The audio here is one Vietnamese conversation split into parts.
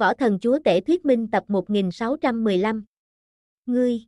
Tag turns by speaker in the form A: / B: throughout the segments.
A: Võ thần chúa tể thuyết minh tập 1615. Ngươi.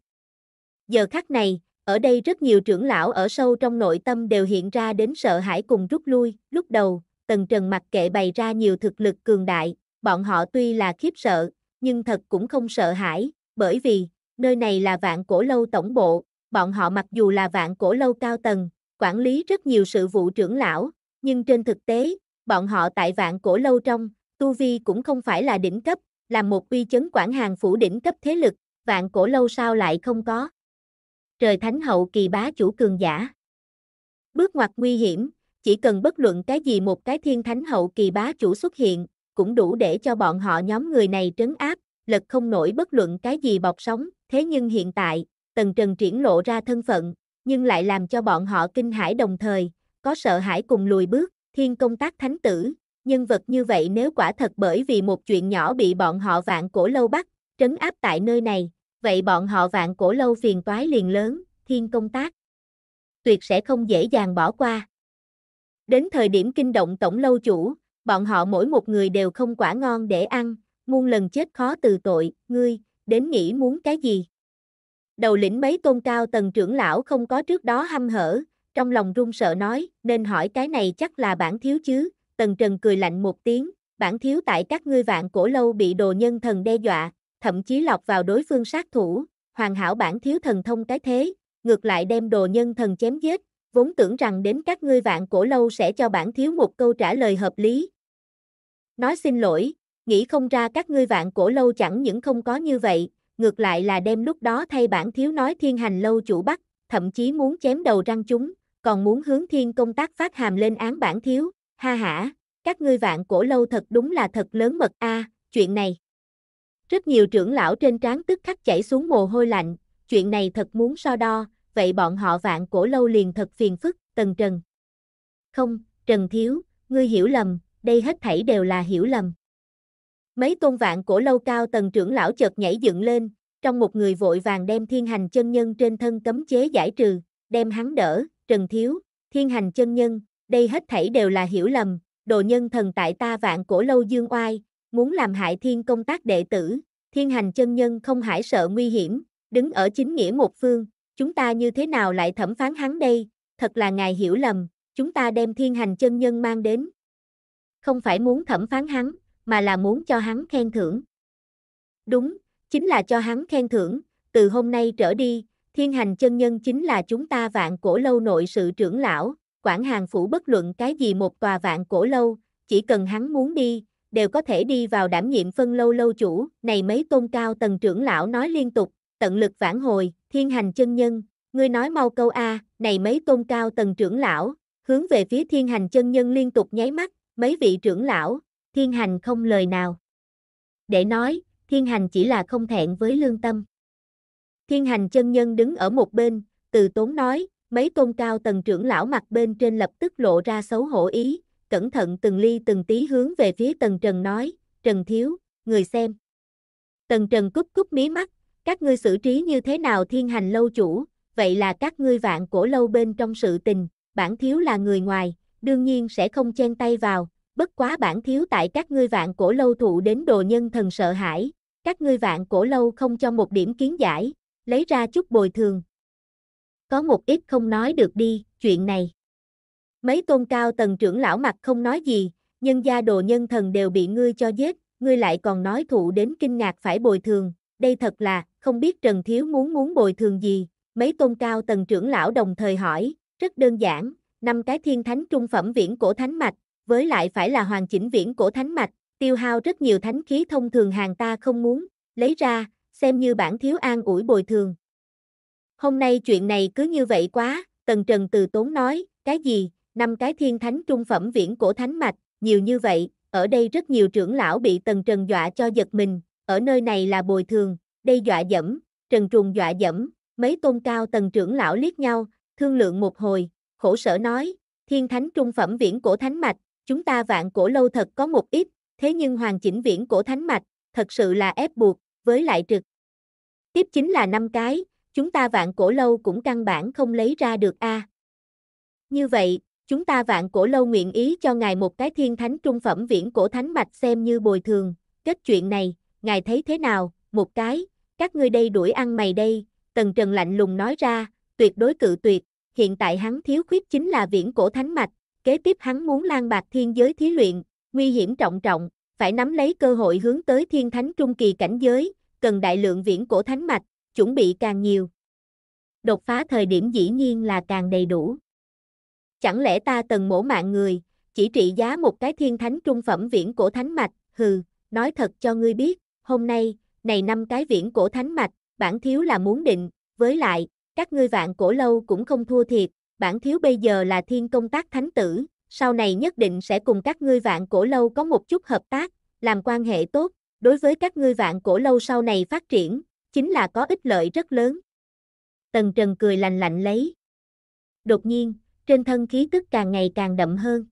A: Giờ khắc này, ở đây rất nhiều trưởng lão ở sâu trong nội tâm đều hiện ra đến sợ hãi cùng rút lui, lúc đầu, tần trần mặc kệ bày ra nhiều thực lực cường đại, bọn họ tuy là khiếp sợ, nhưng thật cũng không sợ hãi, bởi vì, nơi này là vạn cổ lâu tổng bộ, bọn họ mặc dù là vạn cổ lâu cao tầng, quản lý rất nhiều sự vụ trưởng lão, nhưng trên thực tế, bọn họ tại vạn cổ lâu trong, Tu Vi cũng không phải là đỉnh cấp, là một uy chấn quản hàng phủ đỉnh cấp thế lực, vạn cổ lâu sao lại không có. Trời thánh hậu kỳ bá chủ cường giả. Bước ngoặt nguy hiểm, chỉ cần bất luận cái gì một cái thiên thánh hậu kỳ bá chủ xuất hiện, cũng đủ để cho bọn họ nhóm người này trấn áp, lật không nổi bất luận cái gì bọc sóng, thế nhưng hiện tại, Tần Trần triển lộ ra thân phận, nhưng lại làm cho bọn họ kinh hãi đồng thời, có sợ hãi cùng lùi bước, thiên công tác thánh tử, nhân vật như vậy nếu quả thật bởi vì một chuyện nhỏ bị bọn họ vạn cổ lâu bắt, trấn áp tại nơi này, vậy bọn họ vạn cổ lâu phiền toái liền lớn, thiên công tác. Tuyệt sẽ không dễ dàng bỏ qua. Đến thời điểm kinh động tổng lâu chủ, bọn họ mỗi một người đều không quả ngon để ăn, muôn lần chết khó từ tội, ngươi, đến nghĩ muốn cái gì. Đầu lĩnh mấy tôn cao tầng trưởng lão không có trước đó hăm hở, trong lòng run sợ nói, nên hỏi cái này chắc là bản thiếu chứ, Tần Trần cười lạnh một tiếng, bản thiếu tại các ngươi vạn cổ lâu bị đồ nhân thần đe dọa, thậm chí lọc vào đối phương sát thủ, hoàn hảo bản thiếu thần thông cái thế, ngược lại đem đồ nhân thần chém giết, vốn tưởng rằng đến các ngươi vạn cổ lâu sẽ cho bản thiếu một câu trả lời hợp lý. Nói xin lỗi, nghĩ không ra các ngươi vạn cổ lâu chẳng những không có như vậy, ngược lại là đem lúc đó thay bản thiếu nói thiên hành lâu chủ bắt, thậm chí muốn chém đầu răng chúng, còn muốn hướng thiên công tác phát hàm lên án bản thiếu, ha hả, các ngươi vạn cổ lâu thật đúng là thật lớn mật a, à, chuyện này. Rất nhiều trưởng lão trên trán tức khắc chảy xuống mồ hôi lạnh, chuyện này thật muốn so đo, vậy bọn họ vạn cổ lâu liền thật phiền phức, Tần Trần. Không, Trần Thiếu, ngươi hiểu lầm, đây hết thảy đều là hiểu lầm. Mấy tôn vạn cổ lâu cao tầng trưởng lão chợt nhảy dựng lên, trong một người vội vàng đem thiên hành chân nhân trên thân cấm chế giải trừ, đem hắn đỡ, Trần Thiếu, thiên hành chân nhân, đây hết thảy đều là hiểu lầm, đồ nhân thần tại ta vạn cổ lâu dương oai, muốn làm hại thiên công tác đệ tử, thiên hành chân nhân không hải sợ nguy hiểm, đứng ở chính nghĩa một phương, chúng ta như thế nào lại thẩm phán hắn đây, thật là ngài hiểu lầm, chúng ta đem thiên hành chân nhân mang đến. Không phải muốn thẩm phán hắn, mà là muốn cho hắn khen thưởng. Đúng, chính là cho hắn khen thưởng, từ hôm nay trở đi, thiên hành chân nhân chính là chúng ta vạn cổ lâu nội sự trưởng lão, Quản Hàng Phủ bất luận cái gì một tòa vạn cổ lâu, chỉ cần hắn muốn đi, đều có thể đi vào đảm nhiệm phân lâu lâu chủ, này mấy tôn cao tầng trưởng lão nói liên tục, tận lực vãn hồi, thiên hành chân nhân, ngươi nói mau câu A, này mấy tôn cao tầng trưởng lão, hướng về phía thiên hành chân nhân liên tục nháy mắt, mấy vị trưởng lão, thiên hành không lời nào. Để nói, thiên hành chỉ là không thẹn với lương tâm. Thiên hành chân nhân đứng ở một bên, từ tốn nói, mấy tôn cao tầng trưởng lão mặt bên trên lập tức lộ ra xấu hổ ý, cẩn thận từng ly từng tí hướng về phía tần trần nói, trần thiếu, người xem. Tần trần cúp cúp mí mắt, các ngươi xử trí như thế nào thiên hành lâu chủ, vậy là các ngươi vạn cổ lâu bên trong sự tình, bản thiếu là người ngoài, đương nhiên sẽ không chen tay vào, bất quá bản thiếu tại các ngươi vạn cổ lâu thụ đến đồ nhân thần sợ hãi, các ngươi vạn cổ lâu không cho một điểm kiến giải, lấy ra chút bồi thường, có một ít không nói được đi, chuyện này. Mấy tôn cao tầng trưởng lão mặt không nói gì, nhân gia đồ nhân thần đều bị ngươi cho giết, ngươi lại còn nói thụ đến kinh ngạc phải bồi thường, đây thật là, không biết Trần Thiếu muốn muốn bồi thường gì, mấy tôn cao tầng trưởng lão đồng thời hỏi, rất đơn giản, năm cái thiên thánh trung phẩm viễn cổ thánh mạch, với lại phải là hoàn chỉnh viễn cổ thánh mạch, tiêu hao rất nhiều thánh khí thông thường hàng ta không muốn, lấy ra, xem như bản thiếu an ủi bồi thường, Hôm nay chuyện này cứ như vậy quá, Tần Trần từ tốn nói, cái gì, năm cái thiên thánh trung phẩm viễn cổ thánh mạch, nhiều như vậy, ở đây rất nhiều trưởng lão bị Tần Trần dọa cho giật mình, ở nơi này là bồi thường, đây dọa dẫm, Trần Trùng dọa dẫm, mấy tôn cao Tần trưởng lão liếc nhau, thương lượng một hồi, khổ sở nói, thiên thánh trung phẩm viễn cổ thánh mạch, chúng ta vạn cổ lâu thật có một ít, thế nhưng hoàng chỉnh viễn cổ thánh mạch, thật sự là ép buộc, với lại trực. Tiếp chính là năm cái, chúng ta vạn cổ lâu cũng căn bản không lấy ra được a. À. Như vậy, chúng ta vạn cổ lâu nguyện ý cho ngài một cái thiên thánh trung phẩm viễn cổ thánh mạch xem như bồi thường, kết chuyện này, ngài thấy thế nào, một cái, các ngươi đây đuổi ăn mày đây, tần trần lạnh lùng nói ra, tuyệt đối cự tuyệt, hiện tại hắn thiếu khuyết chính là viễn cổ thánh mạch, kế tiếp hắn muốn lan bạc thiên giới thí luyện, nguy hiểm trọng trọng, phải nắm lấy cơ hội hướng tới thiên thánh trung kỳ cảnh giới, cần đại lượng viễn cổ thánh mạch, chuẩn bị càng nhiều. Đột phá thời điểm dĩ nhiên là càng đầy đủ. Chẳng lẽ ta tần mổ mạng người, chỉ trị giá một cái thiên thánh trung phẩm viễn cổ thánh mạch, hừ, nói thật cho ngươi biết, hôm nay, này năm cái viễn cổ thánh mạch, bản thiếu là muốn định, với lại, các ngươi vạn cổ lâu cũng không thua thiệt, bản thiếu bây giờ là thiên công tác thánh tử, sau này nhất định sẽ cùng các ngươi vạn cổ lâu có một chút hợp tác, làm quan hệ tốt, đối với các ngươi vạn cổ lâu sau này phát triển, chính là có ích lợi rất lớn. Tần Trần cười lành lạnh lấy. Đột nhiên, trên thân khí tức càng ngày càng đậm hơn.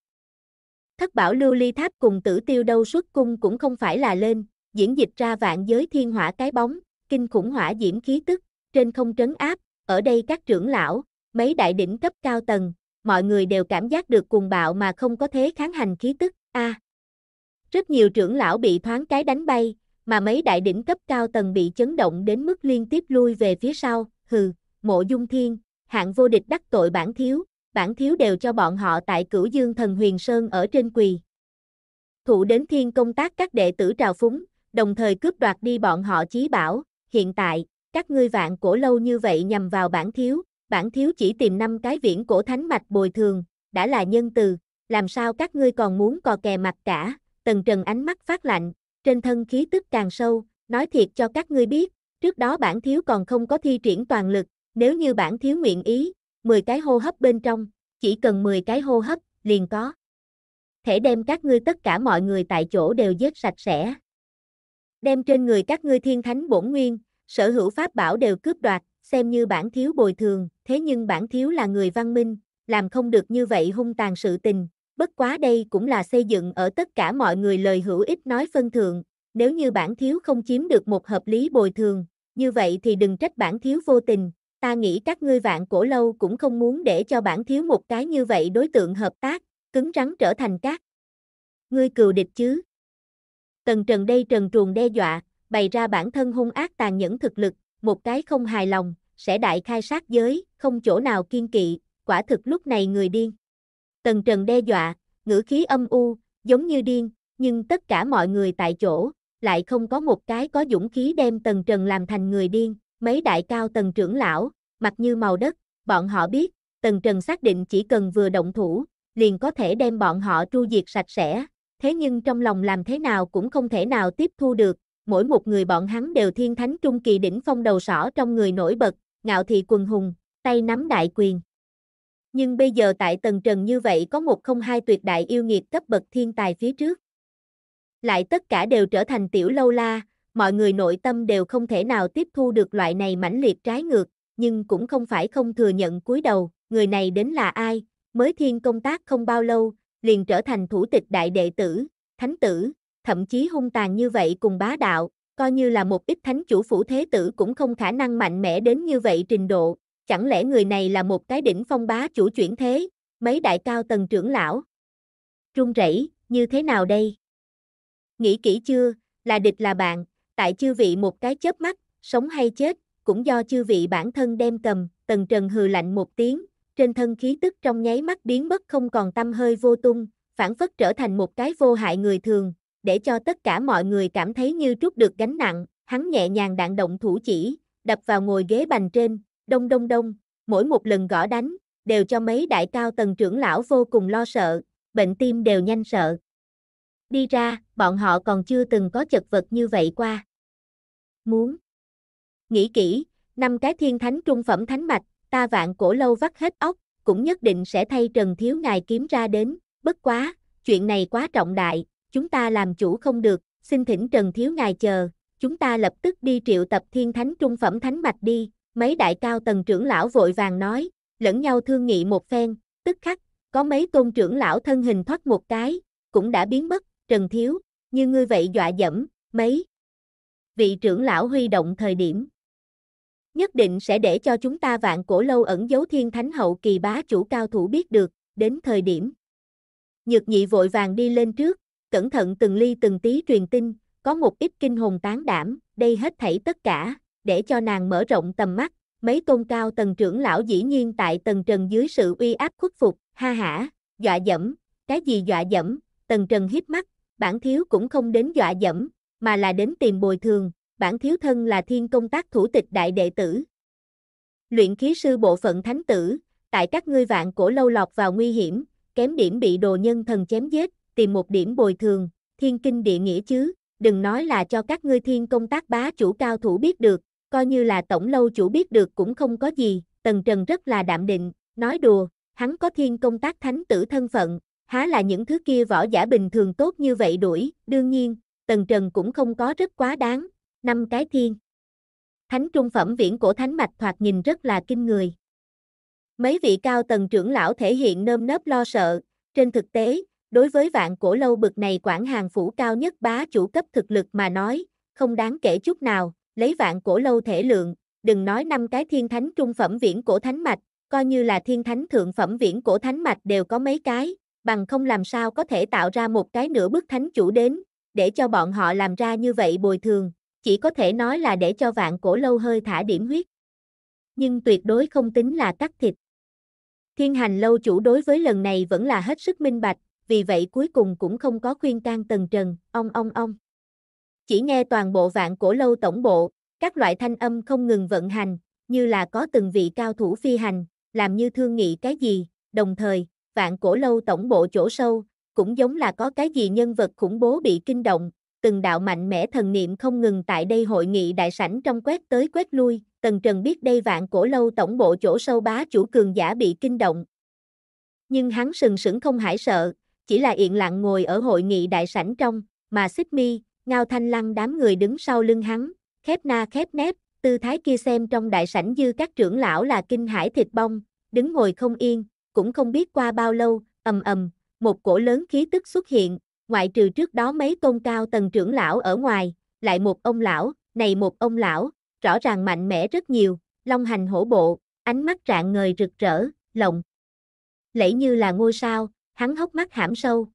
A: Thất bảo lưu ly tháp cùng tử tiêu đâu xuất cung cũng không phải là lên, diễn dịch ra vạn giới thiên hỏa cái bóng, kinh khủng hỏa diễm khí tức, trên không trấn áp, ở đây các trưởng lão, mấy đại đỉnh cấp cao tầng, mọi người đều cảm giác được cuồng bạo mà không có thế kháng hành khí tức, a à, Rất nhiều trưởng lão bị thoáng cái đánh bay, mà mấy đại đỉnh cấp cao tầng bị chấn động đến mức liên tiếp lui về phía sau, hừ, mộ dung thiên, hạng vô địch đắc tội bản thiếu, bản thiếu đều cho bọn họ tại cửu dương thần huyền sơn ở trên quỳ. thủ đến thiên công tác các đệ tử trào phúng, đồng thời cướp đoạt đi bọn họ chí bảo, hiện tại, các ngươi vạn cổ lâu như vậy nhằm vào bản thiếu, bản thiếu chỉ tìm năm cái viễn cổ thánh mạch bồi thường, đã là nhân từ, làm sao các ngươi còn muốn cò kè mặt cả, tần trần ánh mắt phát lạnh, trên thân khí tức càng sâu, nói thiệt cho các ngươi biết, trước đó bản thiếu còn không có thi triển toàn lực, nếu như bản thiếu nguyện ý, 10 cái hô hấp bên trong, chỉ cần 10 cái hô hấp, liền có. Thể đem các ngươi tất cả mọi người tại chỗ đều giết sạch sẽ. Đem trên người các ngươi thiên thánh bổn nguyên, sở hữu pháp bảo đều cướp đoạt, xem như bản thiếu bồi thường, thế nhưng bản thiếu là người văn minh, làm không được như vậy hung tàn sự tình, bất quá đây cũng là xây dựng ở tất cả mọi người lời hữu ích nói phân thường nếu như bản thiếu không chiếm được một hợp lý bồi thường, như vậy thì đừng trách bản thiếu vô tình, ta nghĩ các ngươi vạn cổ lâu cũng không muốn để cho bản thiếu một cái như vậy đối tượng hợp tác, cứng rắn trở thành các. Ngươi cừu địch chứ? Tần Trần đây trần truồng đe dọa, bày ra bản thân hung ác tàn nhẫn thực lực, một cái không hài lòng, sẽ đại khai sát giới, không chỗ nào kiên kỵ, quả thực lúc này người điên. Tần Trần đe dọa, ngữ khí âm u, giống như điên, nhưng tất cả mọi người tại chỗ, lại không có một cái có dũng khí đem Tần Trần làm thành người điên, mấy đại cao tần trưởng lão, mặt như màu đất, bọn họ biết, Tần Trần xác định chỉ cần vừa động thủ, liền có thể đem bọn họ tru diệt sạch sẽ, thế nhưng trong lòng làm thế nào cũng không thể nào tiếp thu được, mỗi một người bọn hắn đều thiên thánh trung kỳ đỉnh phong đầu sỏ trong người nổi bật, ngạo thị quần hùng, tay nắm đại quyền nhưng bây giờ tại tầng trần như vậy có một không hai tuyệt đại yêu nghiệt cấp bậc thiên tài phía trước. Lại tất cả đều trở thành tiểu lâu la, mọi người nội tâm đều không thể nào tiếp thu được loại này mãnh liệt trái ngược, nhưng cũng không phải không thừa nhận cúi đầu, người này đến là ai, mới thiên công tác không bao lâu, liền trở thành thủ tịch đại đệ tử, thánh tử, thậm chí hung tàn như vậy cùng bá đạo, coi như là một ít thánh chủ phủ thế tử cũng không khả năng mạnh mẽ đến như vậy trình độ, Chẳng lẽ người này là một cái đỉnh phong bá chủ chuyển thế, mấy đại cao tầng trưởng lão? Run rẩy, như thế nào đây? Nghĩ kỹ chưa, là địch là bạn, tại chư vị một cái chớp mắt, sống hay chết, cũng do chư vị bản thân đem cầm, tần trần hừ lạnh một tiếng, trên thân khí tức trong nháy mắt biến mất không còn tâm hơi vô tung, phản phất trở thành một cái vô hại người thường, để cho tất cả mọi người cảm thấy như trút được gánh nặng, hắn nhẹ nhàng đạn động thủ chỉ, đập vào ngồi ghế bành trên, đông đông đông, mỗi một lần gõ đánh, đều cho mấy đại cao tầng trưởng lão vô cùng lo sợ, bệnh tim đều nhanh sợ. Đi ra, bọn họ còn chưa từng có chật vật như vậy qua. Muốn. Nghĩ kỹ, năm cái thiên thánh trung phẩm thánh mạch, ta vạn cổ lâu vắt hết óc, cũng nhất định sẽ thay Trần Thiếu Ngài kiếm ra đến, bất quá, chuyện này quá trọng đại, chúng ta làm chủ không được, xin thỉnh Trần Thiếu Ngài chờ, chúng ta lập tức đi triệu tập thiên thánh trung phẩm thánh mạch đi, Mấy đại cao tầng trưởng lão vội vàng nói, lẫn nhau thương nghị một phen, tức khắc, có mấy tôn trưởng lão thân hình thoát một cái, cũng đã biến mất, Trần Thiếu, như ngươi vậy dọa dẫm, mấy vị trưởng lão huy động thời điểm. Nhất định sẽ để cho chúng ta vạn cổ lâu ẩn dấu thiên thánh hậu kỳ bá chủ cao thủ biết được, đến thời điểm. Nhược nhị vội vàng đi lên trước, cẩn thận từng ly từng tí truyền tin, có một ít kinh hồn tán đảm, đây hết thảy tất cả, để cho nàng mở rộng tầm mắt, mấy tôn cao tầng trưởng lão dĩ nhiên tại tầng trần dưới sự uy áp khuất phục, ha hả, dọa dẫm, cái gì dọa dẫm, tầng trần hiếp mắt, bản thiếu cũng không đến dọa dẫm, mà là đến tìm bồi thường, bản thiếu thân là thiên công tác thủ tịch đại đệ tử. Luyện khí sư bộ phận thánh tử, tại các ngươi vạn cổ lâu lọc vào nguy hiểm, kém điểm bị đồ nhân thần chém giết, tìm một điểm bồi thường, thiên kinh địa nghĩa chứ, đừng nói là cho các ngươi thiên công tác bá chủ cao thủ biết được, coi như là tổng lâu chủ biết được cũng không có gì, Tần Trần rất là đạm định, nói đùa, hắn có thiên công tác thánh tử thân phận, há là những thứ kia võ giả bình thường tốt như vậy đuổi, đương nhiên, Tần Trần cũng không có rất quá đáng, năm cái thiên. Thánh trung phẩm viễn cổ thánh mạch thoạt nhìn rất là kinh người. Mấy vị cao tần trưởng lão thể hiện nơm nớp lo sợ, trên thực tế, đối với vạn cổ lâu bực này quản hàng phủ cao nhất bá chủ cấp thực lực mà nói, không đáng kể chút nào, lấy vạn cổ lâu thể lượng, đừng nói năm cái thiên thánh trung phẩm viễn cổ thánh mạch, coi như là thiên thánh thượng phẩm viễn cổ thánh mạch đều có mấy cái, bằng không làm sao có thể tạo ra một cái nửa bức thánh chủ đến, để cho bọn họ làm ra như vậy bồi thường, chỉ có thể nói là để cho vạn cổ lâu hơi thả điểm huyết. Nhưng tuyệt đối không tính là cắt thịt. Thiên hành lâu chủ đối với lần này vẫn là hết sức minh bạch, vì vậy cuối cùng cũng không có khuyên can tần trần, ong ong ong chỉ nghe toàn bộ vạn cổ lâu tổng bộ, các loại thanh âm không ngừng vận hành, như là có từng vị cao thủ phi hành, làm như thương nghị cái gì, đồng thời, vạn cổ lâu tổng bộ chỗ sâu, cũng giống là có cái gì nhân vật khủng bố bị kinh động, từng đạo mạnh mẽ thần niệm không ngừng tại đây hội nghị đại sảnh trong quét tới quét lui, Tần Trần biết đây vạn cổ lâu tổng bộ chỗ sâu bá chủ cường giả bị kinh động. Nhưng hắn sừng sững không hải sợ, chỉ là yên lặng ngồi ở hội nghị đại sảnh trong, mà xích mi, Ngao Thanh Lăng đám người đứng sau lưng hắn, khép na khép nép, tư thái kia xem trong đại sảnh dư các trưởng lão là kinh hải thịt bông đứng ngồi không yên, cũng không biết qua bao lâu, ầm ầm, một cổ lớn khí tức xuất hiện, ngoại trừ trước đó mấy tôn cao tầng trưởng lão ở ngoài, lại một ông lão, này một ông lão, rõ ràng mạnh mẽ rất nhiều, long hành hổ bộ, ánh mắt rạng ngời rực rỡ, lộng. Lẫy như là ngôi sao, hắn hốc mắt hãm sâu,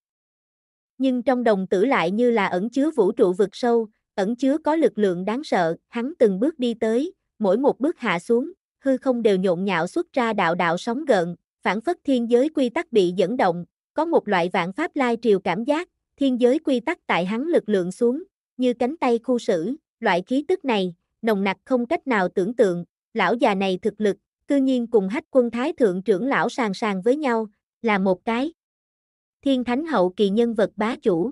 A: nhưng trong đồng tử lại như là ẩn chứa vũ trụ vực sâu, ẩn chứa có lực lượng đáng sợ, hắn từng bước đi tới, mỗi một bước hạ xuống, hư không đều nhộn nhạo xuất ra đạo đạo sóng gợn, phản phất thiên giới quy tắc bị dẫn động, có một loại vạn pháp lai triều cảm giác, thiên giới quy tắc tại hắn lực lượng xuống, như cánh tay khu sử, loại khí tức này, nồng nặc không cách nào tưởng tượng, lão già này thực lực, cư nhiên cùng hách quân thái thượng trưởng lão sàng sàng với nhau, là một cái thiên thánh hậu kỳ nhân vật bá chủ.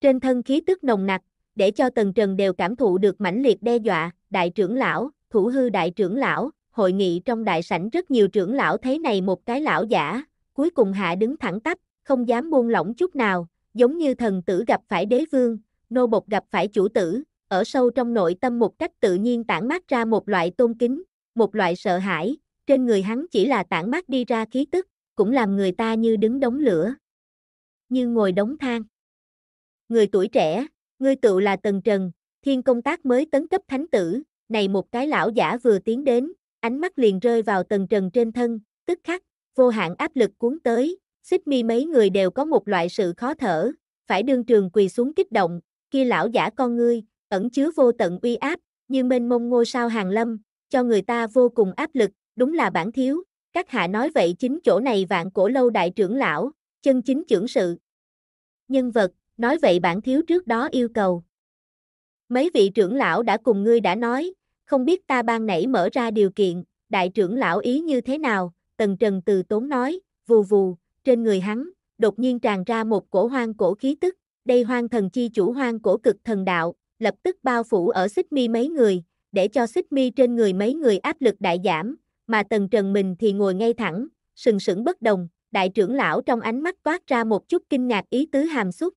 A: Trên thân khí tức nồng nặc, để cho Tần Trần đều cảm thụ được mãnh liệt đe dọa, đại trưởng lão, thủ hư đại trưởng lão, hội nghị trong đại sảnh rất nhiều trưởng lão thấy này một cái lão giả, cuối cùng hạ đứng thẳng tắp, không dám buông lỏng chút nào, giống như thần tử gặp phải đế vương, nô bộc gặp phải chủ tử, ở sâu trong nội tâm một cách tự nhiên tản mát ra một loại tôn kính, một loại sợ hãi, trên người hắn chỉ là tản mát đi ra khí tức, cũng làm người ta như đứng đống lửa, như ngồi đống than. Người tuổi trẻ, ngươi tựu là Tần Trần, thiên công tác mới tấn cấp thánh tử, này một cái lão giả vừa tiến đến, ánh mắt liền rơi vào Tần Trần trên thân, tức khắc, vô hạn áp lực cuốn tới, xích mi mấy người đều có một loại sự khó thở, phải đương trường quỳ xuống kích động, kia lão giả con ngươi, ẩn chứa vô tận uy áp, như mênh mông ngôi sao hàng lâm, cho người ta vô cùng áp lực, đúng là bản thiếu, các hạ nói vậy chính chỗ này vạn cổ lâu đại trưởng lão, chân chính trưởng sự. Nhân vật, nói vậy bản thiếu trước đó yêu cầu. Mấy vị trưởng lão đã cùng ngươi đã nói, không biết ta ban nảy mở ra điều kiện, đại trưởng lão ý như thế nào, tần trần từ tốn nói, vù vù, trên người hắn, đột nhiên tràn ra một cổ hoang cổ khí tức, đây hoang thần chi chủ hoang cổ cực thần đạo, lập tức bao phủ ở xích mi mấy người, để cho xích mi trên người mấy người áp lực đại giảm, mà tần trần mình thì ngồi ngay thẳng, sừng sững bất đồng, đại trưởng lão trong ánh mắt toát ra một chút kinh ngạc ý tứ hàm xúc.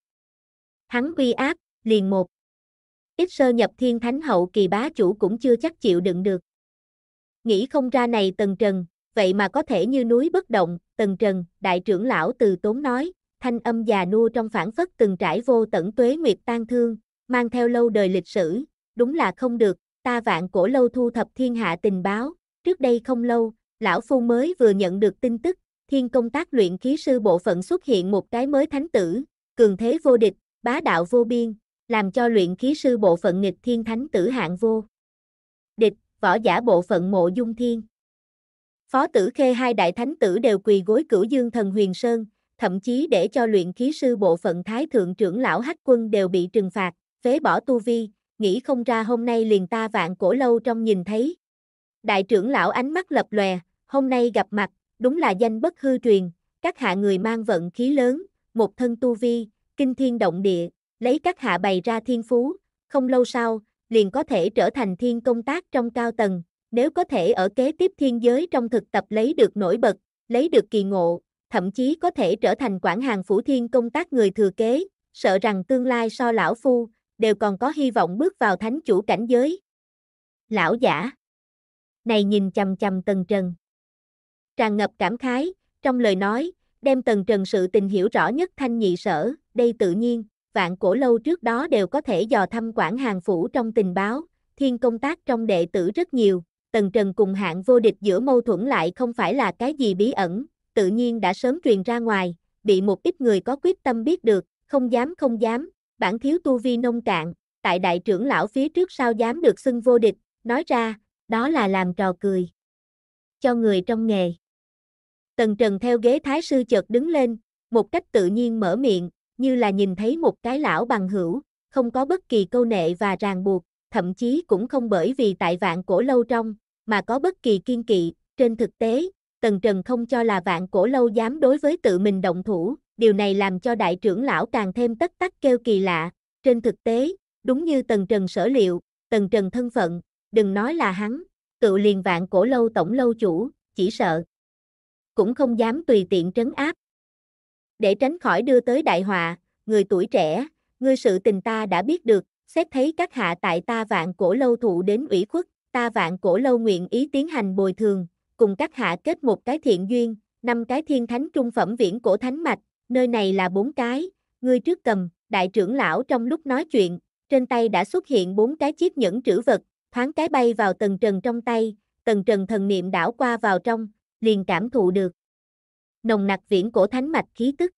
A: Hắn uy áp, liền một. Ít sơ nhập thiên thánh hậu kỳ bá chủ cũng chưa chắc chịu đựng được. Nghĩ không ra này tần trần, vậy mà có thể như núi bất động, tần trần, đại trưởng lão từ tốn nói, thanh âm già nua trong phản phất từng trải vô tận tuế nguyệt tan thương, mang theo lâu đời lịch sử, đúng là không được, ta vạn cổ lâu thu thập thiên hạ tình báo, Trước đây không lâu, Lão Phu mới vừa nhận được tin tức, thiên công tác luyện khí sư bộ phận xuất hiện một cái mới thánh tử, cường thế vô địch, bá đạo vô biên, làm cho luyện khí sư bộ phận nghịch thiên thánh tử hạng vô. Địch, võ giả bộ phận mộ dung thiên. Phó tử khê hai đại thánh tử đều quỳ gối cửu dương thần huyền sơn, thậm chí để cho luyện khí sư bộ phận thái thượng trưởng lão hách quân đều bị trừng phạt, phế bỏ tu vi, nghĩ không ra hôm nay liền ta vạn cổ lâu trong nhìn thấy, Đại trưởng lão ánh mắt lập lòe, hôm nay gặp mặt, đúng là danh bất hư truyền, các hạ người mang vận khí lớn, một thân tu vi, kinh thiên động địa, lấy các hạ bày ra thiên phú, không lâu sau, liền có thể trở thành thiên công tác trong cao tầng, nếu có thể ở kế tiếp thiên giới trong thực tập lấy được nổi bật, lấy được kỳ ngộ, thậm chí có thể trở thành quản hàng phủ thiên công tác người thừa kế, sợ rằng tương lai so lão phu, đều còn có hy vọng bước vào thánh chủ cảnh giới. Lão giả này nhìn chầm chầm Tần Trần. Tràn ngập cảm khái, trong lời nói, đem Tần Trần sự tình hiểu rõ nhất thanh nhị sở, đây tự nhiên, vạn cổ lâu trước đó đều có thể dò thăm quản hàng phủ trong tình báo, thiên công tác trong đệ tử rất nhiều, Tần Trần cùng hạng vô địch giữa mâu thuẫn lại không phải là cái gì bí ẩn, tự nhiên đã sớm truyền ra ngoài, bị một ít người có quyết tâm biết được, không dám không dám, bản thiếu tu vi nông cạn, tại đại trưởng lão phía trước sao dám được xưng vô địch, nói ra, đó là làm trò cười. Cho người trong nghề. Tần Trần theo ghế thái sư chợt đứng lên, một cách tự nhiên mở miệng, như là nhìn thấy một cái lão bằng hữu, không có bất kỳ câu nệ và ràng buộc, thậm chí cũng không bởi vì tại vạn cổ lâu trong, mà có bất kỳ kiên kỵ, trên thực tế, Tần Trần không cho là vạn cổ lâu dám đối với tự mình động thủ, điều này làm cho đại trưởng lão càng thêm tất tắc kêu kỳ lạ, trên thực tế, đúng như Tần Trần sở liệu, Tần Trần thân phận, đừng nói là hắn, cựu liền vạn cổ lâu tổng lâu chủ, chỉ sợ. Cũng không dám tùy tiện trấn áp. Để tránh khỏi đưa tới đại họa, người tuổi trẻ, ngươi sự tình ta đã biết được, xét thấy các hạ tại ta vạn cổ lâu thụ đến ủy khuất, ta vạn cổ lâu nguyện ý tiến hành bồi thường, cùng các hạ kết một cái thiện duyên, năm cái thiên thánh trung phẩm viễn cổ thánh mạch, nơi này là bốn cái, ngươi trước cầm, đại trưởng lão trong lúc nói chuyện, trên tay đã xuất hiện bốn cái chiếc nhẫn trữ vật, thoáng cái bay vào tầng trần trong tay, tầng trần thần niệm đảo qua vào trong, liền cảm thụ được. Nồng nặc viễn cổ thánh mạch khí tức.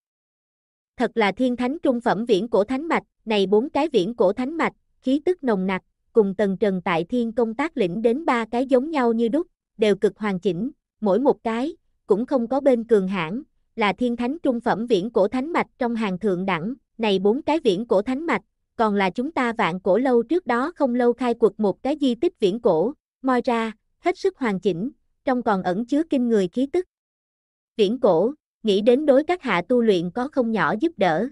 A: Thật là thiên thánh trung phẩm viễn cổ thánh mạch, này bốn cái viễn cổ thánh mạch, khí tức nồng nặc, cùng tầng trần tại thiên công tác lĩnh đến ba cái giống nhau như đúc, đều cực hoàn chỉnh, mỗi một cái, cũng không có bên cường hãn là thiên thánh trung phẩm viễn cổ thánh mạch trong hàng thượng đẳng, này bốn cái viễn cổ thánh mạch, còn là chúng ta vạn cổ lâu trước đó không lâu khai quật một cái di tích viễn cổ, moi ra, hết sức hoàn chỉnh, trong còn ẩn chứa kinh người khí tức. Viễn cổ, nghĩ đến đối các hạ tu luyện có không nhỏ giúp đỡ.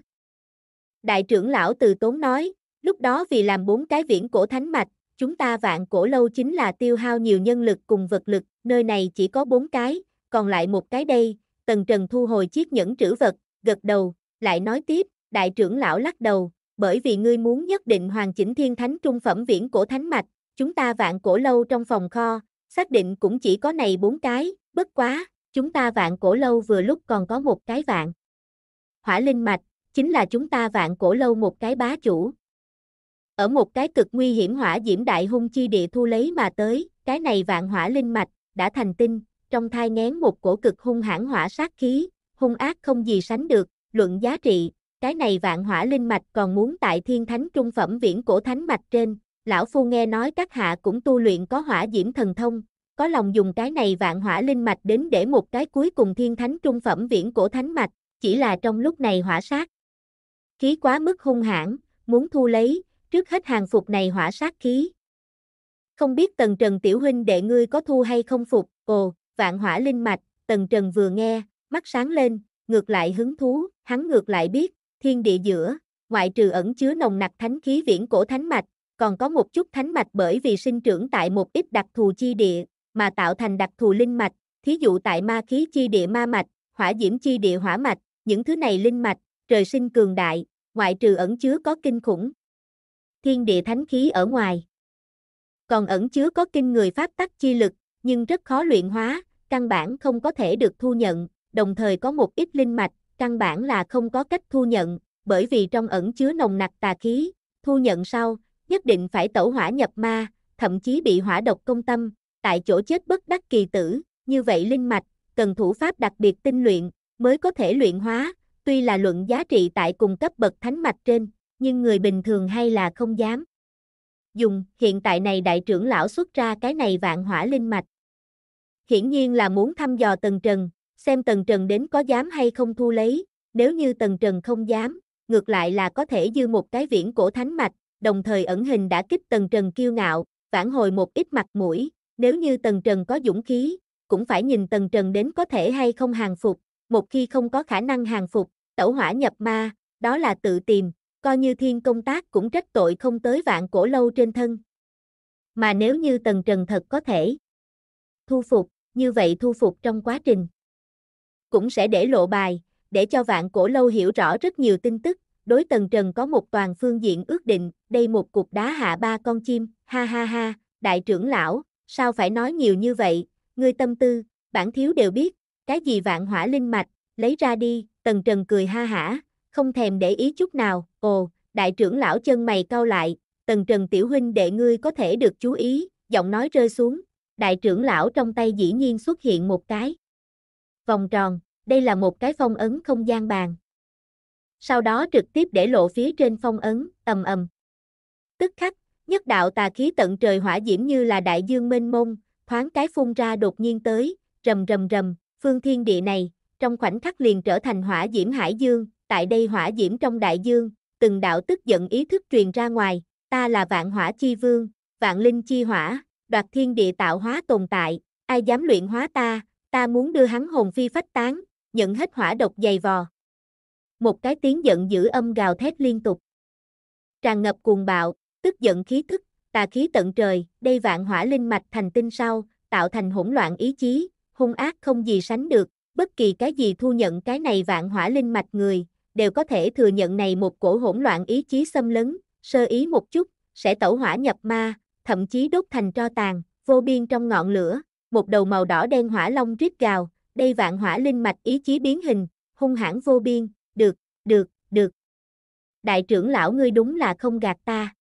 A: Đại trưởng lão từ tốn nói, lúc đó vì làm bốn cái viễn cổ thánh mạch, chúng ta vạn cổ lâu chính là tiêu hao nhiều nhân lực cùng vật lực, nơi này chỉ có bốn cái, còn lại một cái đây, tần trần thu hồi chiếc nhẫn trữ vật, gật đầu, lại nói tiếp, đại trưởng lão lắc đầu, bởi vì ngươi muốn nhất định hoàn chỉnh thiên thánh trung phẩm viễn cổ thánh mạch, chúng ta vạn cổ lâu trong phòng kho, xác định cũng chỉ có này bốn cái, bất quá, chúng ta vạn cổ lâu vừa lúc còn có một cái vạn. Hỏa linh mạch, chính là chúng ta vạn cổ lâu một cái bá chủ. Ở một cái cực nguy hiểm hỏa diễm đại hung chi địa thu lấy mà tới, cái này vạn hỏa linh mạch, đã thành tinh, trong thai ngén một cổ cực hung hãn hỏa sát khí, hung ác không gì sánh được, luận giá trị, cái này vạn hỏa linh mạch còn muốn tại thiên thánh trung phẩm viễn cổ thánh mạch trên, lão phu nghe nói các hạ cũng tu luyện có hỏa diễm thần thông, có lòng dùng cái này vạn hỏa linh mạch đến để một cái cuối cùng thiên thánh trung phẩm viễn cổ thánh mạch, chỉ là trong lúc này hỏa sát. Khí quá mức hung hãn, muốn thu lấy, trước hết hàng phục này hỏa sát khí. Không biết tần trần tiểu huynh đệ ngươi có thu hay không phục, ồ, vạn hỏa linh mạch, tần trần vừa nghe, mắt sáng lên, ngược lại hứng thú, hắn ngược lại biết, thiên địa giữa, ngoại trừ ẩn chứa nồng nặc thánh khí viễn cổ thánh mạch, còn có một chút thánh mạch bởi vì sinh trưởng tại một ít đặc thù chi địa, mà tạo thành đặc thù linh mạch, thí dụ tại ma khí chi địa ma mạch, hỏa diễm chi địa hỏa mạch, những thứ này linh mạch, trời sinh cường đại, ngoại trừ ẩn chứa có kinh khủng. Thiên địa thánh khí ở ngoài. Còn ẩn chứa có kinh người pháp tắc chi lực, nhưng rất khó luyện hóa, căn bản không có thể được thu nhận, đồng thời có một ít linh mạch, căn bản là không có cách thu nhận, bởi vì trong ẩn chứa nồng nặc tà khí, thu nhận sau, nhất định phải tẩu hỏa nhập ma, thậm chí bị hỏa độc công tâm, tại chỗ chết bất đắc kỳ tử, như vậy linh mạch, cần thủ pháp đặc biệt tinh luyện, mới có thể luyện hóa, tuy là luận giá trị tại cùng cấp bậc thánh mạch trên, nhưng người bình thường hay là không dám. Dùng, hiện tại này đại trưởng lão xuất ra cái này vạn hỏa linh mạch. Hiển nhiên là muốn thăm dò tầng trần, xem Tần Trần đến có dám hay không thu lấy, nếu như Tần Trần không dám, ngược lại là có thể dư một cái viễn cổ thánh mạch, đồng thời ẩn hình đã kích Tần Trần kiêu ngạo, vãn hồi một ít mặt mũi, nếu như Tần Trần có dũng khí, cũng phải nhìn Tần Trần đến có thể hay không hàng phục, một khi không có khả năng hàng phục, tẩu hỏa nhập ma, đó là tự tìm, coi như thiên công tác cũng trách tội không tới vạn cổ lâu trên thân. Mà nếu như Tần Trần thật có thể thu phục, như vậy thu phục trong quá trình cũng sẽ để lộ bài, để cho vạn cổ lâu hiểu rõ rất nhiều tin tức, đối Tần Trần có một toàn phương diện ước định, đây một cục đá hạ ba con chim, ha ha ha, đại trưởng lão, sao phải nói nhiều như vậy, ngươi tâm tư, bản thiếu đều biết, cái gì vạn hỏa linh mạch, lấy ra đi, Tần Trần cười ha hả, không thèm để ý chút nào, ồ, đại trưởng lão chân mày cau lại, Tần Trần tiểu huynh đệ ngươi có thể được chú ý, giọng nói rơi xuống, đại trưởng lão trong tay dĩ nhiên xuất hiện một cái vòng tròn, đây là một cái phong ấn không gian bàn. Sau đó trực tiếp để lộ phía trên phong ấn, ầm ầm. Tức khắc, nhất đạo tà khí tận trời hỏa diễm như là đại dương mênh mông, thoáng cái phun ra đột nhiên tới, rầm rầm rầm, phương thiên địa này, trong khoảnh khắc liền trở thành hỏa diễm hải dương, tại đây hỏa diễm trong đại dương, từng đạo tức giận ý thức truyền ra ngoài, ta là vạn hỏa chi vương, vạn linh chi hỏa, đoạt thiên địa tạo hóa tồn tại, ai dám luyện hóa ta, ta muốn đưa hắn hồn phi phách tán, nhận hết hỏa độc dày vò. Một cái tiếng giận dữ âm gào thét liên tục. Tràn ngập cuồng bạo, tức giận khí thức, tà khí tận trời, đây vạn hỏa linh mạch thành tinh sau, tạo thành hỗn loạn ý chí, hung ác không gì sánh được, bất kỳ cái gì thu nhận cái này vạn hỏa linh mạch người, đều có thể thừa nhận này một cổ hỗn loạn ý chí xâm lấn, sơ ý một chút, sẽ tẩu hỏa nhập ma, thậm chí đốt thành tro tàn, vô biên trong ngọn lửa, một đầu màu đỏ đen hỏa long rít gào, đây vạn hỏa linh mạch ý chí biến hình, hung hãn vô biên, được, được, được. Đại trưởng lão ngươi đúng là không gạt ta.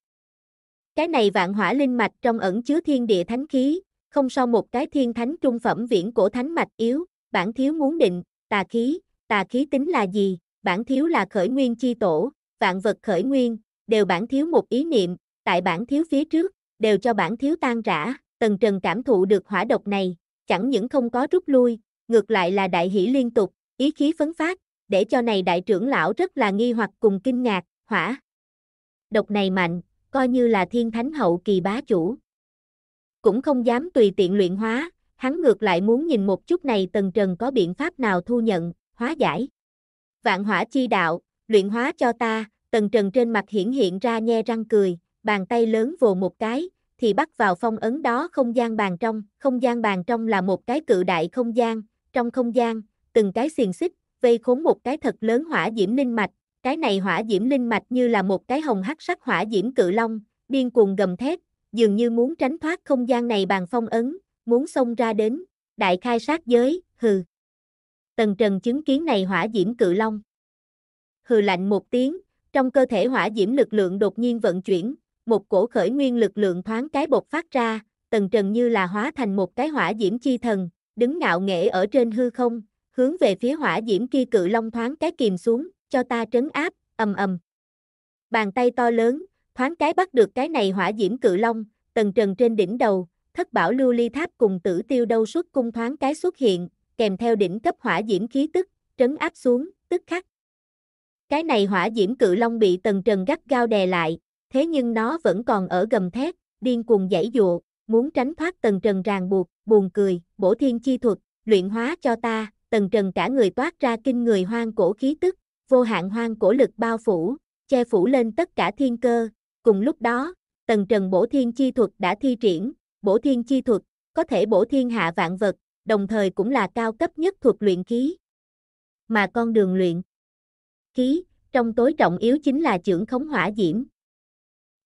A: Cái này vạn hỏa linh mạch trong ẩn chứa thiên địa thánh khí, không so một cái thiên thánh trung phẩm viễn cổ thánh mạch yếu, bản thiếu muốn định, tà khí, tà khí tính là gì, bản thiếu là khởi nguyên chi tổ, vạn vật khởi nguyên, đều bản thiếu một ý niệm, tại bản thiếu phía trước, đều cho bản thiếu tan rã, Tần Trần cảm thụ được hỏa độc này, chẳng những không có rút lui, ngược lại là đại hỷ liên tục, ý khí phấn phát, để cho này đại trưởng lão rất là nghi hoặc cùng kinh ngạc, hỏa. Độc này mạnh, coi như là thiên thánh hậu kỳ bá chủ. Cũng không dám tùy tiện luyện hóa, hắn ngược lại muốn nhìn một chút này tần trần có biện pháp nào thu nhận, hóa giải. Vạn hỏa chi đạo, luyện hóa cho ta, tần trần trên mặt hiển hiện ra nhe răng cười, bàn tay lớn vồ một cái, thì bắt vào phong ấn đó không gian bàn trong. Không gian bàn trong là một cái cự đại không gian, trong không gian, từng cái xiềng xích, vây khốn một cái thật lớn hỏa diễm linh mạch. Cái này hỏa diễm linh mạch như là một cái hồng hắc sắc hỏa diễm cự long, điên cuồng gầm thét, dường như muốn tránh thoát không gian này bàn phong ấn, muốn xông ra đến, đại khai sát giới, hừ. Tần Trần chứng kiến này hỏa diễm cự long. Hừ lạnh một tiếng, trong cơ thể hỏa diễm lực lượng đột nhiên vận chuyển, một cổ khởi nguyên lực lượng thoáng cái bột phát ra, tần trần như là hóa thành một cái hỏa diễm chi thần, đứng ngạo nghễ ở trên hư không, hướng về phía hỏa diễm kia cự long thoáng cái kìm xuống, cho ta trấn áp, ầm ầm. Bàn tay to lớn, thoáng cái bắt được cái này hỏa diễm cự long, tần trần trên đỉnh đầu, thất bảo lưu ly tháp cùng tử tiêu đâu suốt cung thoáng cái xuất hiện, kèm theo đỉnh cấp hỏa diễm khí tức, trấn áp xuống, tức khắc. Cái này hỏa diễm cự long bị tần trần gắt gao đè lại, thế nhưng nó vẫn còn ở gầm thét, điên cuồng giãy dụa, muốn tránh thoát tần trần ràng buộc, buồn cười, bổ thiên chi thuật, luyện hóa cho ta, tần trần cả người toát ra kinh người hoang cổ khí tức, vô hạn hoang cổ lực bao phủ, che phủ lên tất cả thiên cơ, cùng lúc đó, tần trần bổ thiên chi thuật đã thi triển, bổ thiên chi thuật, có thể bổ thiên hạ vạn vật, đồng thời cũng là cao cấp nhất thuật luyện khí. Mà con đường luyện khí, trong tối trọng yếu chính là trưởng khống hỏa diễm,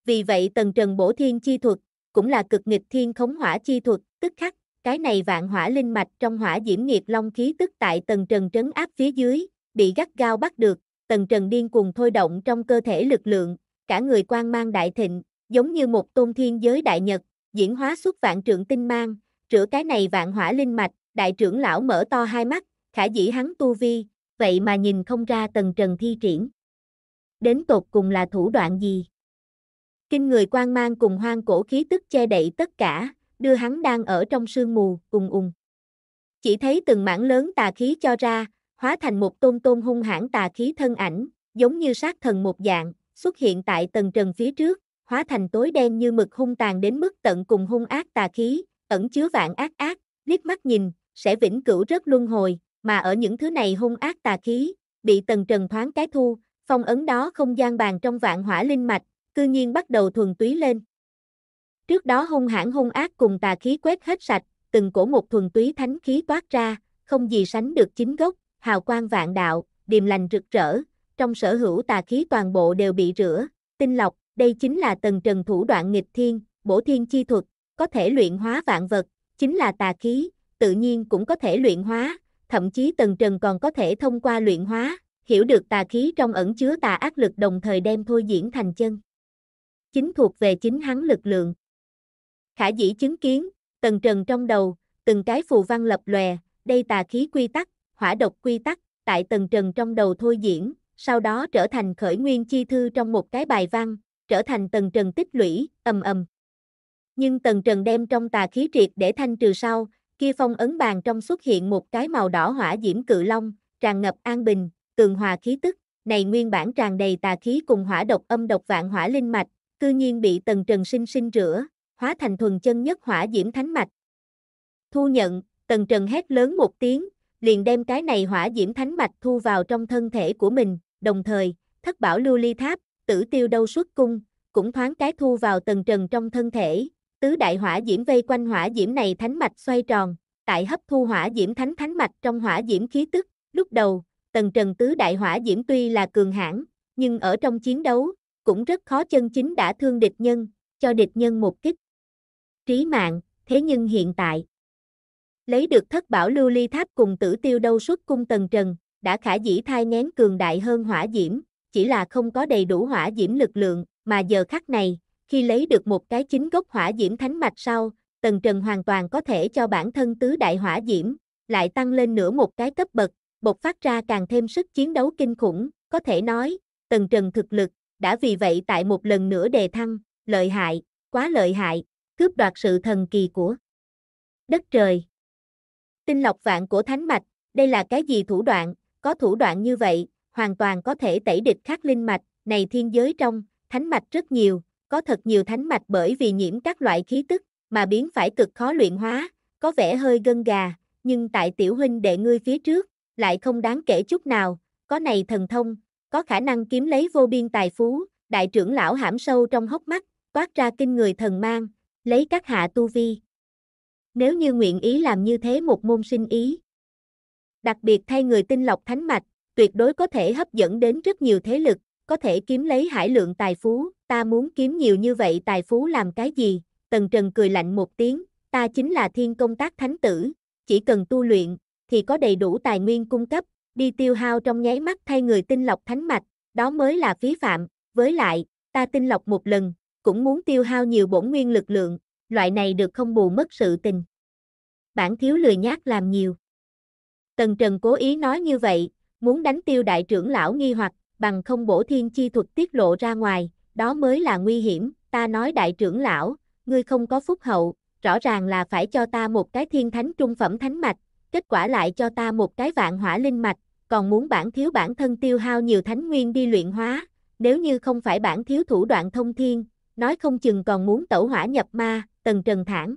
A: vì vậy tần trần bổ thiên chi thuật, cũng là cực nghịch thiên khống hỏa chi thuật, tức khắc, cái này vạn hỏa linh mạch trong hỏa diễm nghiệt long khí tức tại tần trần trấn áp phía dưới, bị gắt gao bắt được, tần trần điên cuồng thôi động trong cơ thể lực lượng, cả người quan mang đại thịnh, giống như một tôn thiên giới đại nhật, diễn hóa xuất vạn trượng tinh mang, rửa cái này vạn hỏa linh mạch, đại trưởng lão mở to hai mắt, khả dĩ hắn tu vi, vậy mà nhìn không ra tần trần thi triển. Đến tột cùng là thủ đoạn gì? Kinh người quang mang cùng hoang cổ khí tức che đậy tất cả, đưa hắn đang ở trong sương mù, ùng ùng. Chỉ thấy từng mảng lớn tà khí cho ra, hóa thành một tôn tôn hung hãn tà khí thân ảnh, giống như sát thần một dạng, xuất hiện tại tầng trần phía trước, hóa thành tối đen như mực hung tàn đến mức tận cùng hung ác tà khí, ẩn chứa vạn ác ác, liếc mắt nhìn, sẽ vĩnh cửu rất luân hồi, mà ở những thứ này hung ác tà khí, bị tầng trần thoáng cái thu, phong ấn đó không gian bàn trong vạn hỏa linh mạch, cư nhiên bắt đầu thuần túy lên. Trước đó hung hãn hung ác cùng tà khí quét hết sạch, từng cổ một thuần túy thánh khí toát ra, không gì sánh được chính gốc, hào quang vạn đạo, điềm lành rực rỡ, trong sở hữu tà khí toàn bộ đều bị rửa, tinh lọc, đây chính là tầng trần thủ đoạn nghịch thiên, bổ thiên chi thuật, có thể luyện hóa vạn vật, chính là tà khí, tự nhiên cũng có thể luyện hóa, thậm chí tầng trần còn có thể thông qua luyện hóa, hiểu được tà khí trong ẩn chứa tà ác lực đồng thời đem thôi diễn thành chân chính thuộc về chính hắn lực lượng. Khả dĩ chứng kiến, tầng trần trong đầu, từng cái phù văn lập lòe, đây tà khí quy tắc, hỏa độc quy tắc, tại tầng trần trong đầu thôi diễn, sau đó trở thành khởi nguyên chi thư trong một cái bài văn, trở thành tầng trần tích lũy, ầm ầm. Nhưng tầng trần đem trong tà khí triệt để thanh trừ sau, kia phong ấn bàn trong xuất hiện một cái màu đỏ hỏa diễm cự long, tràn ngập an bình, tường hòa khí tức, này nguyên bản tràn đầy tà khí cùng hỏa độc âm độc vạn hỏa linh mạch, cư nhiên bị Tần Trần sinh sinh rửa, hóa thành thuần chân nhất hỏa diễm thánh mạch. Thu nhận, Tần Trần hét lớn một tiếng, liền đem cái này hỏa diễm thánh mạch thu vào trong thân thể của mình, đồng thời, thất bảo lưu ly tháp, tử tiêu đâu xuất cung, cũng thoáng cái thu vào Tần Trần trong thân thể, tứ đại hỏa diễm vây quanh hỏa diễm này thánh mạch xoay tròn, tại hấp thu hỏa diễm thánh thánh mạch trong hỏa diễm khí tức, lúc đầu, Tần Trần tứ đại hỏa diễm tuy là cường hãn, nhưng ở trong chiến đấu, cũng rất khó chân chính đã thương địch nhân, cho địch nhân một kích. Trí mạng, thế nhưng hiện tại, lấy được thất bảo lưu ly tháp cùng tử tiêu đâu xuất cung tần trần, đã khả dĩ thai ngén cường đại hơn hỏa diễm, chỉ là không có đầy đủ hỏa diễm lực lượng, mà giờ khắc này, khi lấy được một cái chính gốc hỏa diễm thánh mạch sau, tần trần hoàn toàn có thể cho bản thân tứ đại hỏa diễm, lại tăng lên nửa một cái cấp bậc, bộc phát ra càng thêm sức chiến đấu kinh khủng, có thể nói, tần trần thực lực, đã vì vậy tại một lần nữa đề thăng, lợi hại, quá lợi hại, cướp đoạt sự thần kỳ của đất trời. Tinh lọc vạn của thánh mạch, đây là cái gì thủ đoạn, có thủ đoạn như vậy, hoàn toàn có thể tẩy địch khắc linh mạch, này thiên giới trong, thánh mạch rất nhiều, có thật nhiều thánh mạch bởi vì nhiễm các loại khí tức, mà biến phải cực khó luyện hóa, có vẻ hơi gân gà, nhưng tại tiểu huynh đệ ngươi phía trước, lại không đáng kể chút nào, có này thần thông, có khả năng kiếm lấy vô biên tài phú, đại trưởng lão hãm sâu trong hốc mắt, toát ra kinh người thần mang, lấy các hạ tu vi. Nếu như nguyện ý làm như thế một môn sinh ý, đặc biệt thay người tinh lọc thánh mạch, tuyệt đối có thể hấp dẫn đến rất nhiều thế lực, có thể kiếm lấy hải lượng tài phú, ta muốn kiếm nhiều như vậy tài phú làm cái gì? Tần Trần cười lạnh một tiếng, ta chính là thiên công tác thánh tử, chỉ cần tu luyện, thì có đầy đủ tài nguyên cung cấp, đi tiêu hao trong nháy mắt thay người tinh lọc thánh mạch, đó mới là phí phạm, với lại, ta tinh lọc một lần, cũng muốn tiêu hao nhiều bổn nguyên lực lượng, loại này được không bù mất sự tình. Bản thiếu lười nhác làm nhiều. Tần Trần cố ý nói như vậy, muốn đánh tiêu đại trưởng lão nghi hoặc, bằng không bổ thiên chi thuật tiết lộ ra ngoài, đó mới là nguy hiểm, ta nói đại trưởng lão, ngươi không có phúc hậu, rõ ràng là phải cho ta một cái thiên thánh trung phẩm thánh mạch, kết quả lại cho ta một cái vạn hỏa linh mạch, còn muốn bản thiếu bản thân tiêu hao nhiều thánh nguyên đi luyện hóa, nếu như không phải bản thiếu thủ đoạn thông thiên, nói không chừng còn muốn tẩu hỏa nhập ma, tần trần thản.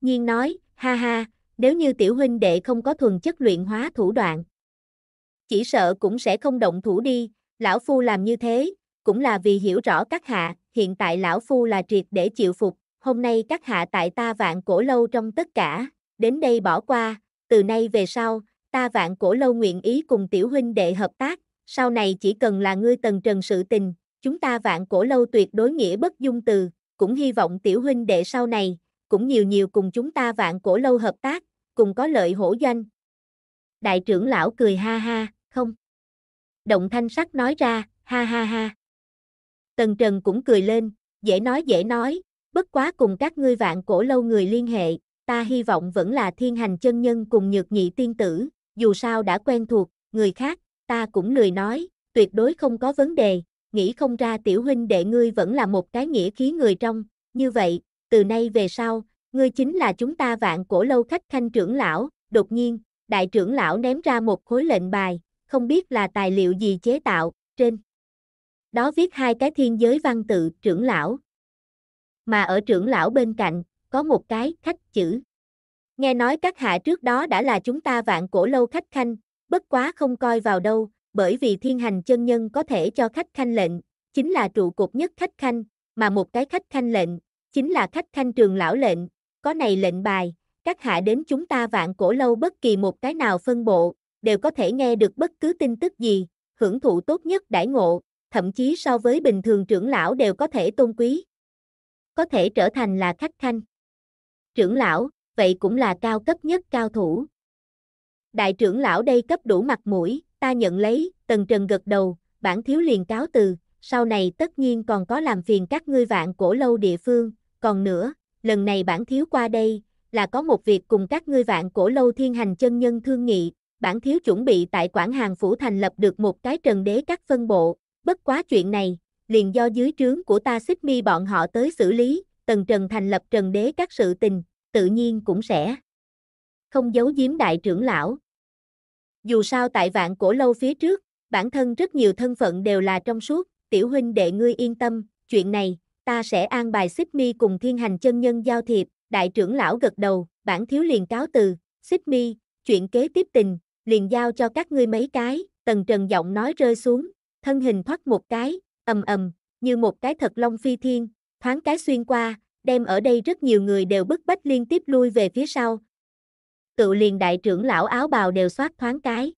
A: Nhiên nói, ha ha, nếu như tiểu huynh đệ không có thuần chất luyện hóa thủ đoạn, chỉ sợ cũng sẽ không động thủ đi, lão phu làm như thế, cũng là vì hiểu rõ các hạ, hiện tại lão phu là triệt để chịu phục, hôm nay các hạ tại ta vạn cổ lâu trong tất cả, đến đây bỏ qua, từ nay về sau, ta vạn cổ lâu nguyện ý cùng tiểu huynh đệ hợp tác, sau này chỉ cần là ngươi tần trần sự tình, chúng ta vạn cổ lâu tuyệt đối nghĩa bất dung từ, cũng hy vọng tiểu huynh đệ sau này, cũng nhiều nhiều cùng chúng ta vạn cổ lâu hợp tác, cùng có lợi hổ doanh. Đại trưởng lão cười ha ha, không. Động thanh sắc nói ra, ha ha ha. Tần Trần cũng cười lên, dễ nói dễ nói, bất quá cùng các ngươi vạn cổ lâu người liên hệ, ta hy vọng vẫn là thiên hành chân nhân cùng nhược nhị tiên tử, dù sao đã quen thuộc, người khác, ta cũng lười nói, tuyệt đối không có vấn đề, nghĩ không ra tiểu huynh đệ ngươi vẫn là một cái nghĩa khí người trong, như vậy, từ nay về sau, ngươi chính là chúng ta vạn cổ lâu khách khanh trưởng lão, đột nhiên, đại trưởng lão ném ra một khối lệnh bài, không biết là tài liệu gì chế tạo, trên. Đó viết hai cái thiên giới văn tự trưởng lão. Mà ở trưởng lão bên cạnh, có một cái khách chữ. Nghe nói các hạ trước đó đã là chúng ta vạn cổ lâu khách khanh, bất quá không coi vào đâu, bởi vì thiên hành chân nhân có thể cho khách khanh lệnh, chính là trụ cột nhất khách khanh, mà một cái khách khanh lệnh, chính là khách khanh trường lão lệnh, có này lệnh bài, các hạ đến chúng ta vạn cổ lâu bất kỳ một cái nào phân bộ, đều có thể nghe được bất cứ tin tức gì, hưởng thụ tốt nhất đãi ngộ, thậm chí so với bình thường trưởng lão đều có thể tôn quý. Có thể trở thành là khách khanh. Trưởng lão, vậy cũng là cao cấp nhất cao thủ. Đại trưởng lão đây cấp đủ mặt mũi, ta nhận lấy, Tần Trần gật đầu, bản thiếu liền cáo từ, sau này tất nhiên còn có làm phiền các ngươi vạn cổ lâu địa phương, còn nữa, lần này bản thiếu qua đây, là có một việc cùng các ngươi vạn cổ lâu thiên hành chân nhân thương nghị, bản thiếu chuẩn bị tại Quảng Hàng Phủ thành lập được một cái trần đế các phân bộ, bất quá chuyện này, liền do dưới trướng của ta xích mi bọn họ tới xử lý, tần trần thành lập trần đế các sự tình, tự nhiên cũng sẽ không giấu giếm đại trưởng lão. Dù sao tại vạn cổ lâu phía trước, bản thân rất nhiều thân phận đều là trong suốt, tiểu huynh đệ ngươi yên tâm, chuyện này, ta sẽ an bài xích mi cùng thiên hành chân nhân giao thiệp, đại trưởng lão gật đầu, bản thiếu liền cáo từ, xích mi, chuyện kế tiếp tình, liền giao cho các ngươi mấy cái, tần trần giọng nói rơi xuống, thân hình thoát một cái, ầm ầm, như một cái thật long phi thiên, thoáng cái xuyên qua, đem ở đây rất nhiều người đều bức bách liên tiếp lui về phía sau. Cựu liền đại trưởng lão áo bào đều soát thoáng cái.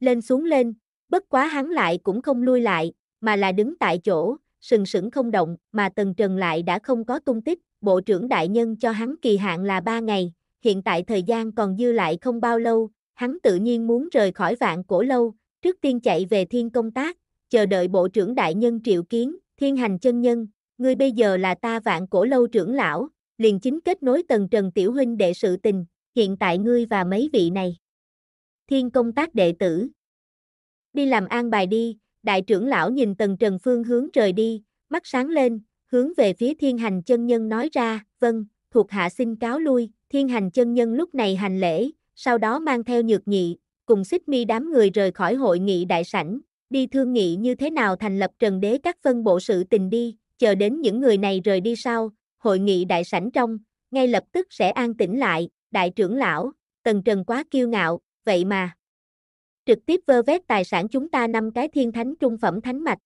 A: Lên xuống lên, bất quá hắn lại cũng không lui lại, mà là đứng tại chỗ, sừng sững không động, mà tần trần lại đã không có tung tích, bộ trưởng đại nhân cho hắn kỳ hạn là 3 ngày, hiện tại thời gian còn dư lại không bao lâu, hắn tự nhiên muốn rời khỏi vạn cổ lâu, trước tiên chạy về thiên công tác, chờ đợi bộ trưởng đại nhân triệu kiến, thiên hành chân nhân, ngươi bây giờ là ta vạn cổ lâu trưởng lão, liền chính kết nối tầng trần tiểu huynh đệ sự tình, hiện tại ngươi và mấy vị này. Thiên công tác đệ tử. Đi làm an bài đi, đại trưởng lão nhìn tầng trần phương hướng trời đi, mắt sáng lên, hướng về phía thiên hành chân nhân nói ra, vâng, thuộc hạ xin cáo lui, thiên hành chân nhân lúc này hành lễ, sau đó mang theo nhược nhị, cùng xích mi đám người rời khỏi hội nghị đại sảnh, đi thương nghị như thế nào thành lập trần đế các phân bộ sự tình đi, chờ đến những người này rời đi sau, hội nghị đại sảnh trong, ngay lập tức sẽ an tĩnh lại, đại trưởng lão, tần trần quá kiêu ngạo, vậy mà. Trực tiếp vơ vét tài sản chúng ta năm cái thiên thánh trung phẩm thánh mạch.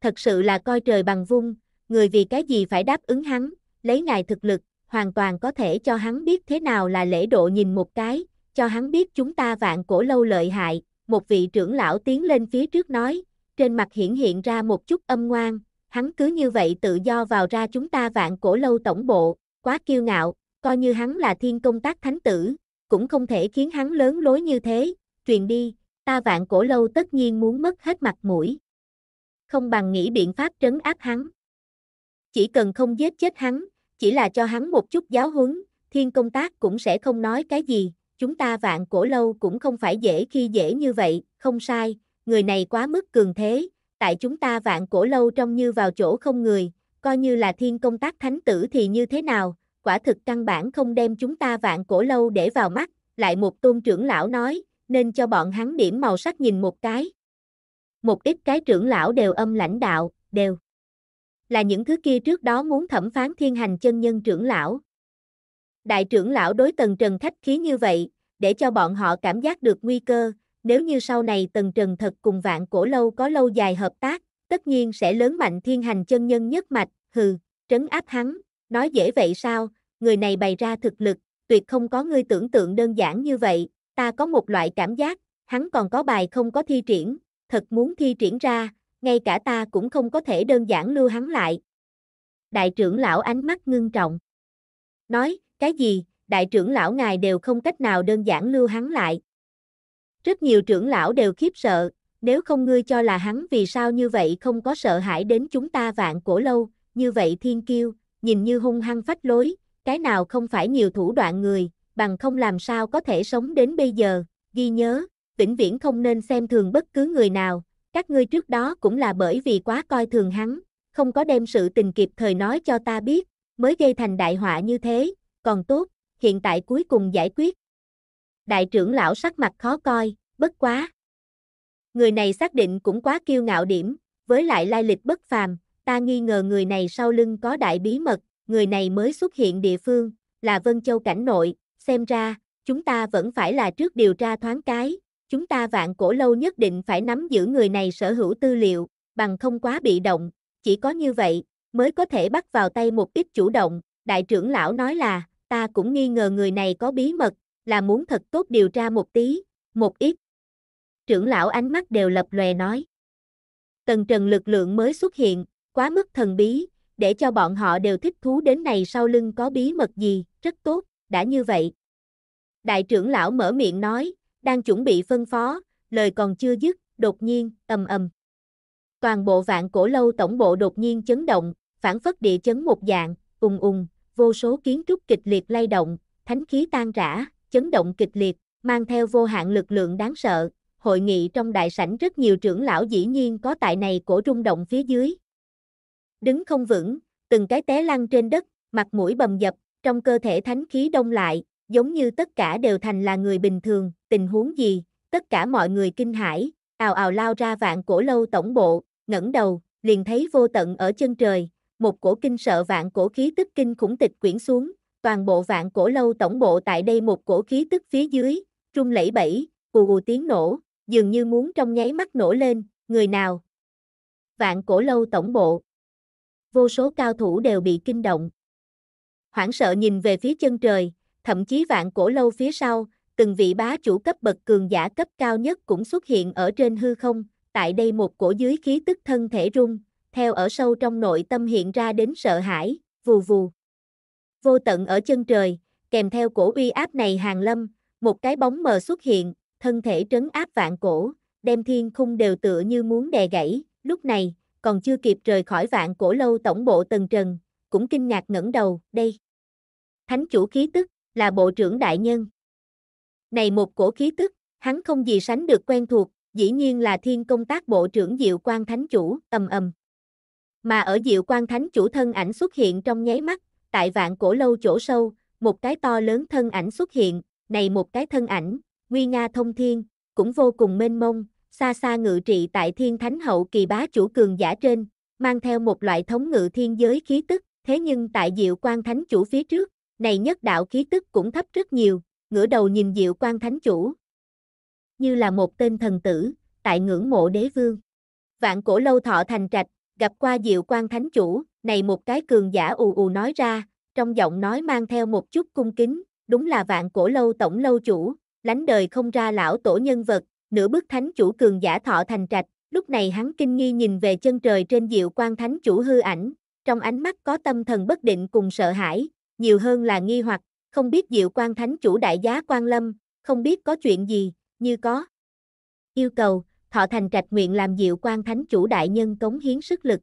A: Thật sự là coi trời bằng vung, người vì cái gì phải đáp ứng hắn, lấy ngài thực lực, hoàn toàn có thể cho hắn biết thế nào là lễ độ nhìn một cái, cho hắn biết chúng ta vạn cổ lâu lợi hại, một vị trưởng lão tiến lên phía trước nói, trên mặt hiển hiện ra một chút âm ngoan, hắn cứ như vậy tự do vào ra chúng ta vạn cổ lâu tổng bộ, quá kiêu ngạo, coi như hắn là thiên công tác thánh tử, cũng không thể khiến hắn lớn lối như thế, truyền đi, ta vạn cổ lâu tất nhiên muốn mất hết mặt mũi. Không bằng nghĩ biện pháp trấn áp hắn. Chỉ cần không giết chết hắn, chỉ là cho hắn một chút giáo huấn, thiên công tác cũng sẽ không nói cái gì, chúng ta vạn cổ lâu cũng không phải dễ khi dễ như vậy, không sai, người này quá mức cường thế, tại chúng ta vạn cổ lâu trông như vào chỗ không người, coi như là thiên công tác thánh tử thì như thế nào, quả thực căn bản không đem chúng ta vạn cổ lâu để vào mắt, lại một tôn trưởng lão nói, nên cho bọn hắn điểm màu sắc nhìn một cái. Một ít cái trưởng lão đều âm lãnh đạo, đều là những thứ kia trước đó muốn thẩm phán thiên hành chân nhân trưởng lão. Đại trưởng lão đối tần trần khách khí như vậy, để cho bọn họ cảm giác được nguy cơ, nếu như sau này Tần Trần thật cùng vạn cổ lâu có lâu dài hợp tác, tất nhiên sẽ lớn mạnh thiên hành chân nhân nhất mạch, hừ, trấn áp hắn, nói dễ vậy sao, người này bày ra thực lực, tuyệt không có ngươi tưởng tượng đơn giản như vậy, ta có một loại cảm giác, hắn còn có bài không có thi triển, thật muốn thi triển ra, ngay cả ta cũng không có thể đơn giản lưu hắn lại. Đại trưởng lão ánh mắt ngưng trọng. Nói, cái gì, đại trưởng lão ngài đều không cách nào đơn giản lưu hắn lại. Rất nhiều trưởng lão đều khiếp sợ, nếu không ngươi cho là hắn vì sao như vậy không có sợ hãi đến chúng ta vạn cổ lâu, như vậy thiên kiêu, nhìn như hung hăng phách lối, cái nào không phải nhiều thủ đoạn người, bằng không làm sao có thể sống đến bây giờ, ghi nhớ, vĩnh viễn không nên xem thường bất cứ người nào, các ngươi trước đó cũng là bởi vì quá coi thường hắn, không có đem sự tình kịp thời nói cho ta biết, mới gây thành đại họa như thế, còn tốt, hiện tại cuối cùng giải quyết, Đại trưởng lão sắc mặt khó coi, bất quá. Người này xác định cũng quá kiêu ngạo điểm, với lại lai lịch bất phàm, ta nghi ngờ người này sau lưng có đại bí mật, người này mới xuất hiện địa phương, là Vân Châu cảnh nội, xem ra, chúng ta vẫn phải là trước điều tra thoáng cái, chúng ta vạn cổ lâu nhất định phải nắm giữ người này sở hữu tư liệu, bằng không quá bị động, chỉ có như vậy, mới có thể bắt vào tay một ít chủ động, đại trưởng lão nói là, ta cũng nghi ngờ người này có bí mật, là muốn thật tốt điều tra một tí, một ít. Trưởng lão ánh mắt đều lập lòe nói. Tần trần lực lượng mới xuất hiện, quá mức thần bí, để cho bọn họ đều thích thú đến này sau lưng có bí mật gì, rất tốt, đã như vậy. Đại trưởng lão mở miệng nói, đang chuẩn bị phân phó, lời còn chưa dứt, đột nhiên, ầm ầm. Toàn bộ vạn cổ lâu tổng bộ đột nhiên chấn động, phản phất địa chấn một dạng, ùng ùng, vô số kiến trúc kịch liệt lay động, thánh khí tan rã, chấn động kịch liệt, mang theo vô hạn lực lượng đáng sợ. Hội nghị trong đại sảnh rất nhiều trưởng lão dĩ nhiên có tại này cổ rung động phía dưới. Đứng không vững, từng cái té lăn trên đất, mặt mũi bầm dập, trong cơ thể thánh khí đông lại, giống như tất cả đều thành là người bình thường, tình huống gì, tất cả mọi người kinh hãi, ào ào lao ra vạn cổ lâu tổng bộ, ngẩng đầu, liền thấy vô tận ở chân trời, một cổ kinh sợ vạn cổ khí tức kinh khủng tịch quyển xuống, toàn bộ vạn cổ lâu tổng bộ tại đây một cổ khí tức phía dưới, trung lẫy bẫy, cù cù tiếng nổ, dường như muốn trong nháy mắt nổ lên, người nào? Vạn cổ lâu tổng bộ. Vô số cao thủ đều bị kinh động. Hoảng sợ nhìn về phía chân trời, thậm chí vạn cổ lâu phía sau, từng vị bá chủ cấp bậc cường giả cấp cao nhất cũng xuất hiện ở trên hư không, tại đây một cổ dưới khí tức thân thể rung, theo ở sâu trong nội tâm hiện ra đến sợ hãi, vù vù vô tận ở chân trời, kèm theo cổ uy áp này hàng lâm, một cái bóng mờ xuất hiện, thân thể trấn áp vạn cổ, đem thiên khung đều tựa như muốn đè gãy, lúc này, còn chưa kịp rời khỏi vạn cổ lâu tổng bộ tầng trần, cũng kinh ngạc ngẩng đầu, đây. Thánh chủ khí tức, là bộ trưởng đại nhân. Này một cổ khí tức, hắn không gì sánh được quen thuộc, dĩ nhiên là thiên công tác bộ trưởng Diệu Quang Thánh Chủ, ầm ầm. Mà ở Diệu Quang Thánh Chủ thân ảnh xuất hiện trong nháy mắt, tại vạn cổ lâu chỗ sâu, một cái to lớn thân ảnh xuất hiện, này một cái thân ảnh, nguy nga thông thiên, cũng vô cùng mênh mông, xa xa ngự trị tại thiên thánh hậu kỳ bá chủ cường giả trên, mang theo một loại thống ngự thiên giới khí tức, thế nhưng tại diệu quan thánh chủ phía trước, này nhất đạo khí tức cũng thấp rất nhiều, ngửa đầu nhìn diệu quan thánh chủ. Như là một tên thần tử, tại ngưỡng mộ đế vương. Vạn cổ lâu thọ thành trạch, gặp qua Diệu Quan Thánh Chủ, này một cái cường giả ù ù nói ra, trong giọng nói mang theo một chút cung kính, đúng là vạn cổ lâu tổng lâu chủ, lánh đời không ra lão tổ nhân vật, nửa bước thánh chủ cường giả thọ thành trạch, lúc này hắn kinh nghi nhìn về chân trời trên Diệu Quan Thánh Chủ hư ảnh, trong ánh mắt có tâm thần bất định cùng sợ hãi, nhiều hơn là nghi hoặc, không biết Diệu Quan Thánh Chủ đại giá quan lâm, không biết có chuyện gì, như có yêu cầu, Thọ Thành Trạch nguyện làm diệu quan thánh chủ đại nhân cống hiến sức lực.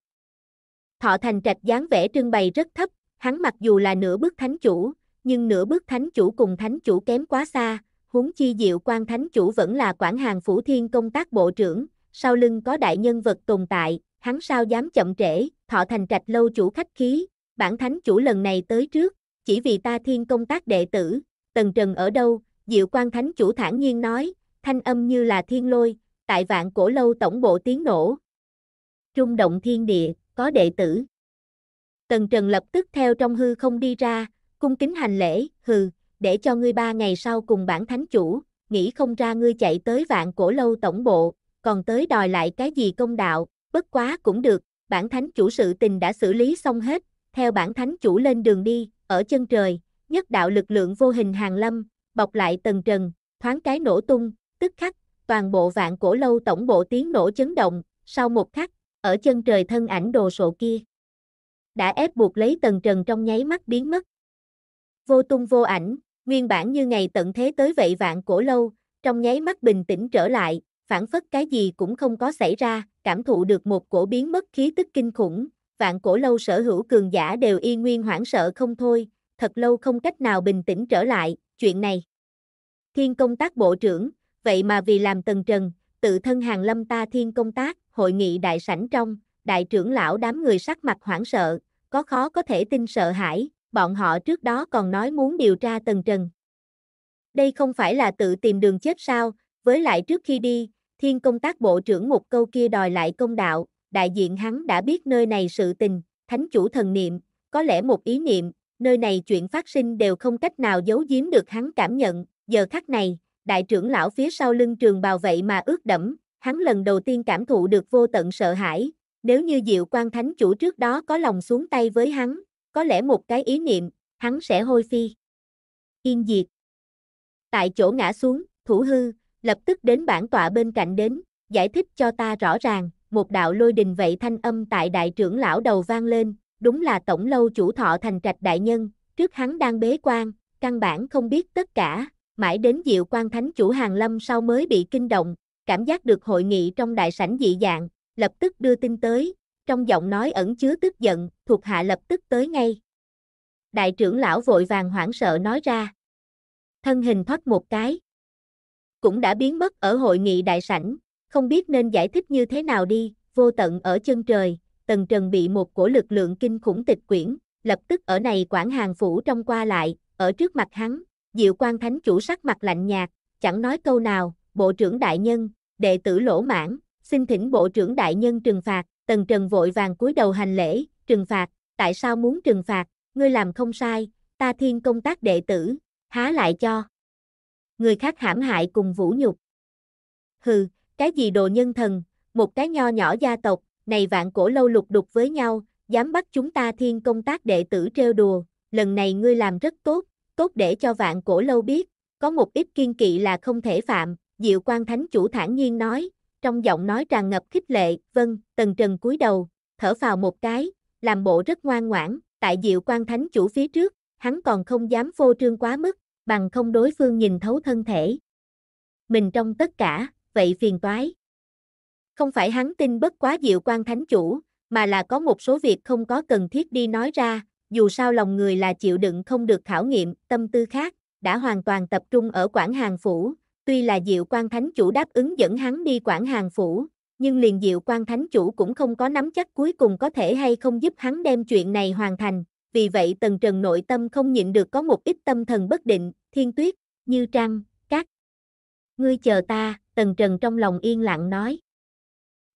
A: Thọ Thành Trạch dáng vẻ trưng bày rất thấp, hắn mặc dù là nửa bước thánh chủ, nhưng nửa bước thánh chủ cùng thánh chủ kém quá xa, huống chi diệu quan thánh chủ vẫn là quản hàng phủ thiên công tác bộ trưởng, sau lưng có đại nhân vật tồn tại, hắn sao dám chậm trễ, Thọ Thành Trạch lâu chủ khách khí, bản thánh chủ lần này tới trước, chỉ vì ta thiên công tác đệ tử, Tần Trần ở đâu, Diệu Quan Thánh Chủ thản nhiên nói, thanh âm như là thiên lôi, tại vạn cổ lâu tổng bộ tiếng nổ. Trung động thiên địa, có đệ tử. Tần Trần lập tức theo trong hư không đi ra, cung kính hành lễ, hừ, để cho ngươi ba ngày sau cùng bản thánh chủ, nghĩ không ra ngươi chạy tới vạn cổ lâu tổng bộ, còn tới đòi lại cái gì công đạo, bất quá cũng được, bản thánh chủ sự tình đã xử lý xong hết, theo bản thánh chủ lên đường đi, ở chân trời, nhất đạo lực lượng vô hình hàng lâm, bọc lại tần trần, thoáng cái nổ tung, tức khắc toàn bộ vạn cổ lâu tổng bộ tiếng nổ chấn động, sau một khắc, ở chân trời thân ảnh đồ sộ kia. Đã ép buộc lấy tần trần trong nháy mắt biến mất. Vô tung vô ảnh, nguyên bản như ngày tận thế tới vậy vạn cổ lâu, trong nháy mắt bình tĩnh trở lại, phản phất cái gì cũng không có xảy ra, cảm thụ được một cổ biến mất khí tức kinh khủng, vạn cổ lâu sở hữu cường giả đều y nguyên hoảng sợ không thôi, thật lâu không cách nào bình tĩnh trở lại, chuyện này. Thiên công tác bộ trưởng, vậy mà vì làm tần trần, tự thân hàng lâm ta thiên công tác, hội nghị đại sảnh trong, đại trưởng lão đám người sắc mặt hoảng sợ, có khó có thể tin sợ hãi, bọn họ trước đó còn nói muốn điều tra tần trần. Đây không phải là tự tìm đường chết sao, với lại trước khi đi, thiên công tác bộ trưởng một câu kia đòi lại công đạo, đại diện hắn đã biết nơi này sự tình, thánh chủ thần niệm, có lẽ một ý niệm, nơi này chuyện phát sinh đều không cách nào giấu giếm được hắn cảm nhận, giờ khắc này, đại trưởng lão phía sau lưng trường bào vậy mà ướt đẫm, hắn lần đầu tiên cảm thụ được vô tận sợ hãi, nếu như Diệu Quan Thánh chủ trước đó có lòng xuống tay với hắn, có lẽ một cái ý niệm, hắn sẽ hôi phi. Yên diệt. Tại chỗ ngã xuống, thủ hư, lập tức đến bản tọa bên cạnh đến, giải thích cho ta rõ ràng, một đạo lôi đình vậy thanh âm tại đại trưởng lão đầu vang lên, đúng là tổng lâu chủ thọ thành trạch đại nhân, trước hắn đang bế quan, căn bản không biết tất cả, mãi đến Diệu Quan Thánh Chủ Hàng Lâm sau mới bị kinh động, cảm giác được hội nghị trong đại sảnh dị dạng, lập tức đưa tin tới, trong giọng nói ẩn chứa tức giận, thuộc hạ lập tức tới ngay. Đại trưởng lão vội vàng hoảng sợ nói ra. Thân hình thoát một cái. Cũng đã biến mất ở hội nghị đại sảnh, không biết nên giải thích như thế nào đi, vô tận ở chân trời, tầng trần bị một cổ lực lượng kinh khủng tịch quyển, lập tức ở này quảng hàng phủ trong qua lại, ở trước mặt hắn, Diệu Quan Thánh chủ sắc mặt lạnh nhạt, chẳng nói câu nào, "Bộ trưởng đại nhân, đệ tử lỗ mãn, xin thỉnh bộ trưởng đại nhân trừng phạt." Tần Trần vội vàng cúi đầu hành lễ, "Trừng phạt? Tại sao muốn trừng phạt? Ngươi làm không sai, ta thiên công tác đệ tử, há lại cho người khác hãm hại cùng vũ nhục." "Hừ, cái gì đồ nhân thần, một cái nho nhỏ gia tộc, này vạn cổ lâu lục đục với nhau, dám bắt chúng ta thiên công tác đệ tử trêu đùa, lần này ngươi làm rất tốt, cốt để cho vạn cổ lâu biết, có một ít kiên kỵ là không thể phạm, Diệu Quan Thánh Chủ thản nhiên nói, trong giọng nói tràn ngập khích lệ, vâng, Tần Trần cúi đầu, thở phào một cái, làm bộ rất ngoan ngoãn, tại Diệu Quan Thánh Chủ phía trước, hắn còn không dám phô trương quá mức, bằng không đối phương nhìn thấu thân thể. Mình trong tất cả, vậy phiền toái. Không phải hắn tin bất quá Diệu Quan Thánh Chủ, mà là có một số việc không có cần thiết đi nói ra, dù sao lòng người là chịu đựng không được khảo nghiệm, tâm tư khác, đã hoàn toàn tập trung ở Quảng Hàng Phủ, tuy là Diệu Quan Thánh Chủ đáp ứng dẫn hắn đi Quảng Hàng Phủ, nhưng liền Diệu Quan Thánh Chủ cũng không có nắm chắc cuối cùng có thể hay không giúp hắn đem chuyện này hoàn thành, vì vậy Tần Trần nội tâm không nhịn được có một ít tâm thần bất định, thiên tuyết, như trăng, cát. Ngươi chờ ta, Tần Trần trong lòng yên lặng nói.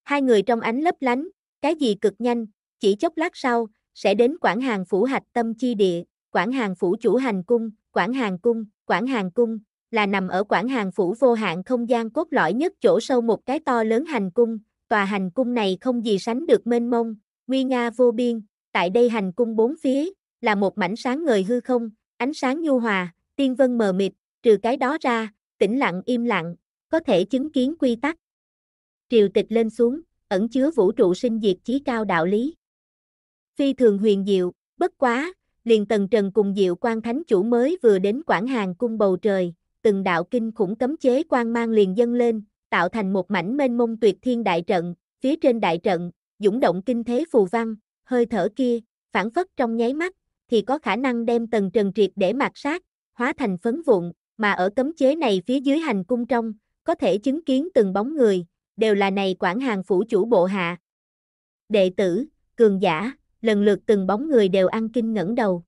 A: Hai người trong ánh lấp lánh, cái gì cực nhanh, chỉ chốc lát sau, sẽ đến Quảng Hàng Phủ Hạch Tâm Chi Địa, Quảng Hàng Phủ Chủ Hành Cung, Quảng Hàng Cung, Quảng Hàng Cung, là nằm ở Quảng Hàng Phủ vô hạn không gian cốt lõi nhất chỗ sâu một cái to lớn hành cung, tòa hành cung này không gì sánh được mênh mông, nguy nga vô biên, tại đây hành cung bốn phía, là một mảnh sáng ngời hư không, ánh sáng nhu hòa, tiên vân mờ mịt, trừ cái đó ra, tĩnh lặng im lặng, có thể chứng kiến quy tắc. Triều tịch lên xuống, ẩn chứa vũ trụ sinh diệt chí cao đạo lý phi thường huyền diệu, bất quá, liền tần trần cùng diệu quan thánh chủ mới vừa đến quảng hàng cung bầu trời, từng đạo kinh khủng cấm chế quan mang liền dâng lên, tạo thành một mảnh mênh mông tuyệt thiên đại trận, phía trên đại trận, dũng động kinh thế phù văn, hơi thở kia, phản phất trong nháy mắt, thì có khả năng đem tần trần triệt để mạt sát, hóa thành phấn vụn, mà ở cấm chế này phía dưới hành cung trong, có thể chứng kiến từng bóng người, đều là này quảng hàng phủ chủ bộ hạ. Đệ tử, cường giả, lần lượt từng bóng người đều ăn kinh ngẩng đầu.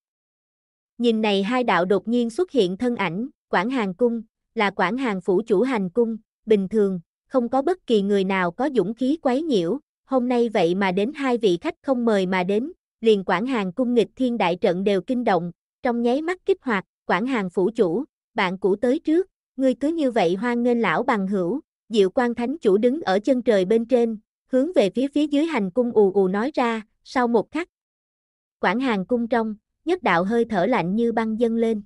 A: Nhìn này hai đạo đột nhiên xuất hiện thân ảnh, quản Hàng Cung, là quản Hàng Phủ Chủ Hành Cung, bình thường, không có bất kỳ người nào có dũng khí quấy nhiễu, hôm nay vậy mà đến hai vị khách không mời mà đến, liền quản Hàng Cung nghịch thiên đại trận đều kinh động, trong nháy mắt kích hoạt, quản Hàng Phủ Chủ, bạn cũ tới trước, ngươi cứ như vậy hoan nghênh lão bằng hữu, Diệu Quan Thánh Chủ đứng ở chân trời bên trên, hướng về phía phía dưới hành cung ù ù nói ra, sau một khắc, quảng hàng cung trong, nhất đạo hơi thở lạnh như băng dâng lên.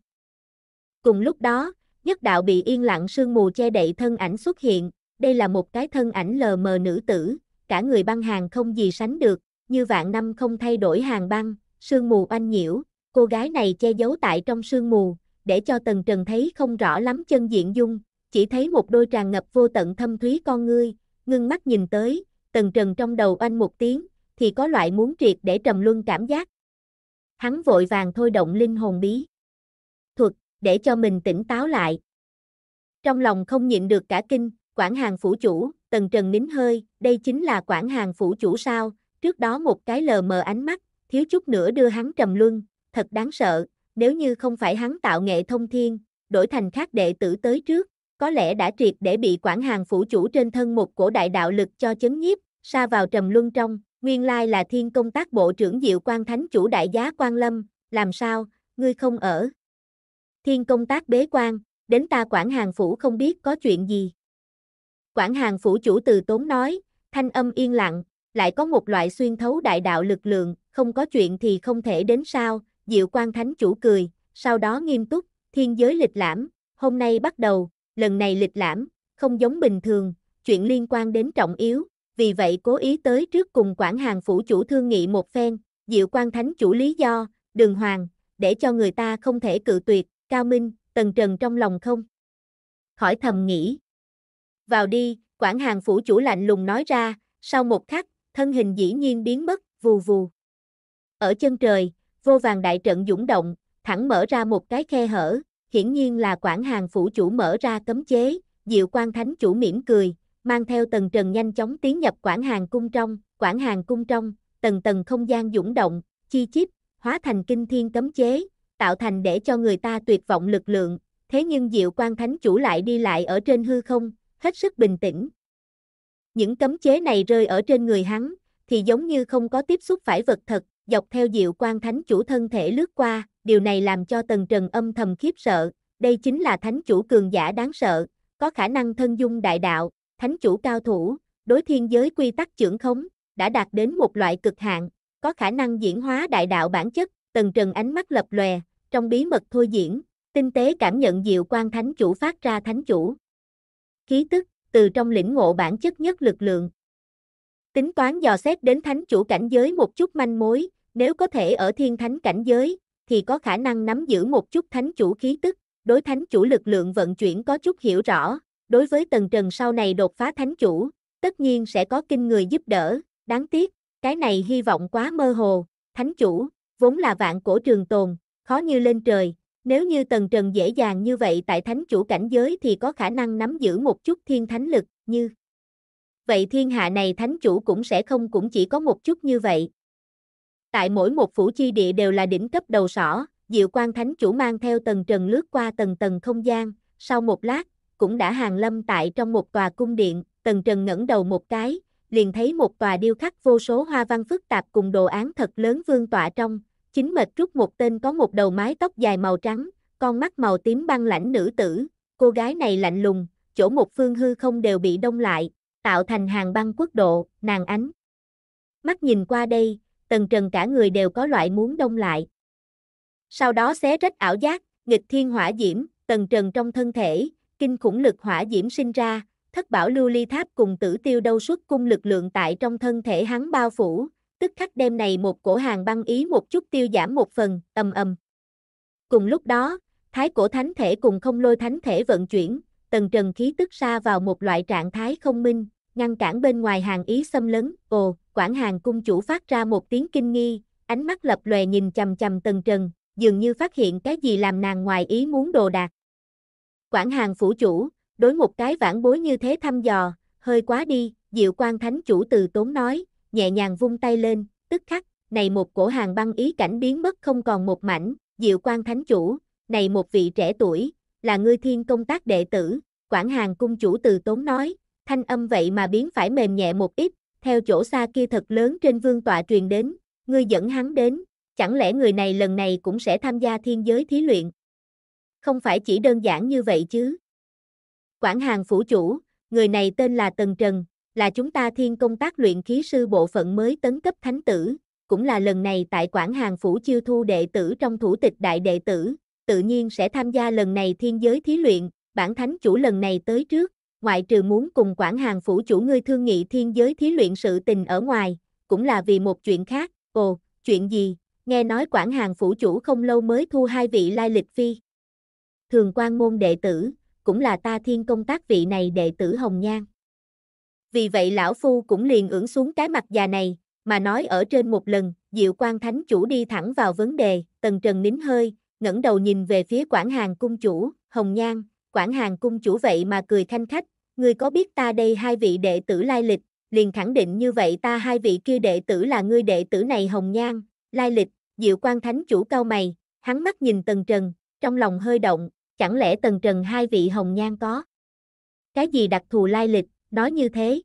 A: Cùng lúc đó, nhất đạo bị yên lặng sương mù che đậy thân ảnh xuất hiện, đây là một cái thân ảnh lờ mờ nữ tử, cả người băng hàng không gì sánh được, như vạn năm không thay đổi hàng băng, sương mù oanh nhiễu, cô gái này che giấu tại trong sương mù, để cho Tần Trần thấy không rõ lắm chân diện dung, chỉ thấy một đôi tràn ngập vô tận thâm thúy con ngươi, ngưng mắt nhìn tới, Tần Trần trong đầu oanh một tiếng, thì có loại muốn triệt để trầm luân cảm giác. Hắn vội vàng thôi động linh hồn bí. Thuật, để cho mình tỉnh táo lại. Trong lòng không nhịn được cả kinh, quản hàng phủ chủ, tần trần nín hơi, đây chính là quản hàng phủ chủ sao, trước đó một cái lờ mờ ánh mắt, thiếu chút nữa đưa hắn trầm luân, thật đáng sợ, nếu như không phải hắn tạo nghệ thông thiên, đổi thành khác đệ tử tới trước, có lẽ đã triệt để bị quản hàng phủ chủ trên thân một cổ đại đạo lực cho chấn nhiếp, xa vào trầm luân trong. Nguyên lai là thiên công tác bộ trưởng Diệu Quan Thánh chủ đại giá Quan Lâm, làm sao, ngươi không ở. Thiên công tác bế quan, đến ta quản hàng phủ không biết có chuyện gì. Quản hàng phủ chủ từ tốn nói, thanh âm yên lặng, lại có một loại xuyên thấu đại đạo lực lượng, không có chuyện thì không thể đến sao, Diệu Quan Thánh chủ cười, sau đó nghiêm túc, thiên giới lịch lãm, hôm nay bắt đầu, lần này lịch lãm, không giống bình thường, chuyện liên quan đến trọng yếu, vì vậy cố ý tới trước cùng quản hàng phủ chủ thương nghị một phen, diệu quan thánh chủ lý do, đường hoàng, để cho người ta không thể cự tuyệt, cao minh, tần trần trong lòng không. Khỏi thầm nghĩ. Vào đi, quản hàng phủ chủ lạnh lùng nói ra, sau một khắc, thân hình dĩ nhiên biến mất, vù vù. Ở chân trời, vô vàng đại trận dũng động, thẳng mở ra một cái khe hở, hiển nhiên là quản hàng phủ chủ mở ra cấm chế, diệu quan thánh chủ mỉm cười, mang theo tầng trần nhanh chóng tiến nhập quảng hàng cung trong, quảng hàng cung trong, tầng tầng không gian dũng động, chi chít, hóa thành kinh thiên cấm chế, tạo thành để cho người ta tuyệt vọng lực lượng, thế nhưng Diệu Quan Thánh Chủ lại đi lại ở trên hư không, hết sức bình tĩnh. Những cấm chế này rơi ở trên người hắn, thì giống như không có tiếp xúc phải vật thật, dọc theo Diệu Quan Thánh Chủ thân thể lướt qua, điều này làm cho tầng Trần âm thầm khiếp sợ, đây chính là Thánh Chủ cường giả đáng sợ, có khả năng thân dung đại đạo, thánh chủ cao thủ, đối thiên giới quy tắc trưởng khống, đã đạt đến một loại cực hạn, có khả năng diễn hóa đại đạo bản chất, tần trần ánh mắt lập lòe, trong bí mật thôi diễn, tinh tế cảm nhận diệu quan thánh chủ phát ra thánh chủ. Khí tức, từ trong lĩnh ngộ bản chất nhất lực lượng. Tính toán dò xét đến thánh chủ cảnh giới một chút manh mối, nếu có thể ở thiên thánh cảnh giới, thì có khả năng nắm giữ một chút thánh chủ khí tức, đối thánh chủ lực lượng vận chuyển có chút hiểu rõ, đối với Tần Trần sau này đột phá thánh chủ, tất nhiên sẽ có kinh người giúp đỡ, đáng tiếc, cái này hy vọng quá mơ hồ, thánh chủ, vốn là vạn cổ trường tồn, khó như lên trời, nếu như Tần Trần dễ dàng như vậy tại thánh chủ cảnh giới thì có khả năng nắm giữ một chút thiên thánh lực, như vậy thiên hạ này thánh chủ cũng sẽ không cũng chỉ có một chút như vậy. Tại mỗi một phủ chi địa đều là đỉnh cấp đầu sỏ, Diệu Quan Thánh Chủ mang theo tầng trần lướt qua tầng tầng không gian, sau một lát, cũng đã hàng lâm tại trong một tòa cung điện, Tần Trần ngẩng đầu một cái, liền thấy một tòa điêu khắc vô số hoa văn phức tạp cùng đồ án thật lớn vương tọa trong, chính mệt rút một tên có một đầu mái tóc dài màu trắng, con mắt màu tím băng lãnh nữ tử, cô gái này lạnh lùng, chỗ một phương hư không đều bị đông lại, tạo thành hàng băng quốc độ, nàng ánh. Mắt nhìn qua đây, tần trần cả người đều có loại muốn đông lại. Sau đó xé rách ảo giác, nghịch thiên hỏa diễm, tần trần trong thân thể, kinh khủng lực hỏa diễm sinh ra, thất bảo lưu ly tháp cùng tử tiêu đâu xuất cung lực lượng tại trong thân thể hắn bao phủ, tức khắc đêm này một cổ hàng băng ý một chút tiêu giảm một phần, ầm ầm. Cùng lúc đó, thái cổ thánh thể cùng không lôi thánh thể vận chuyển, tầng trần khí tức xa vào một loại trạng thái không minh, ngăn cản bên ngoài hàng ý xâm lấn, ồ, quản hàng cung chủ phát ra một tiếng kinh nghi, ánh mắt lập lòe nhìn chầm chầm tầng trần, dường như phát hiện cái gì làm nàng ngoài ý muốn đồ đạc. Quản hàng phủ chủ, đối một cái vãn bối như thế thăm dò, hơi quá đi, diệu quan thánh chủ từ tốn nói, nhẹ nhàng vung tay lên, tức khắc, này một cổ hàng băng ý cảnh biến mất không còn một mảnh, diệu quan thánh chủ, này một vị trẻ tuổi, là ngươi thiên công tác đệ tử, quản hàng cung chủ từ tốn nói, thanh âm vậy mà biến phải mềm nhẹ một ít, theo chỗ xa kia thật lớn trên vương tọa truyền đến, ngươi dẫn hắn đến, chẳng lẽ người này lần này cũng sẽ tham gia thiên giới thí luyện, không phải chỉ đơn giản như vậy chứ. Quản Hàng Phủ Chủ, người này tên là Tần Trần, là chúng ta thiên công tác luyện khí sư bộ phận mới tấn cấp thánh tử, cũng là lần này tại quản Hàng Phủ chiêu thu đệ tử trong thủ tịch đại đệ tử, tự nhiên sẽ tham gia lần này thiên giới thí luyện, bản thánh chủ lần này tới trước, ngoại trừ muốn cùng quản Hàng Phủ chủ ngươi thương nghị thiên giới thí luyện sự tình ở ngoài, cũng là vì một chuyện khác, ồ, chuyện gì, nghe nói quản Hàng Phủ chủ không lâu mới thu hai vị lai lịch phi thường quan môn đệ tử, cũng là ta thiên công tác vị này đệ tử Hồng Nhan. Vì vậy lão phu cũng liền ưỡng xuống cái mặt già này, mà nói ở trên một lần, Diệu Quan Thánh chủ đi thẳng vào vấn đề, Tần Trần nín hơi, ngẩng đầu nhìn về phía quản Hàng cung chủ, Hồng Nhan, quản Hàng cung chủ vậy mà cười thanh khách, ngươi có biết ta đây hai vị đệ tử lai lịch, liền khẳng định như vậy ta hai vị kia đệ tử là ngươi đệ tử này Hồng Nhan, lai lịch, Diệu Quan Thánh chủ cao mày, hắn mắt nhìn Tần Trần, trong lòng hơi động, chẳng lẽ tần trần hai vị hồng nhan có? Cái gì đặc thù lai lịch, nói như thế?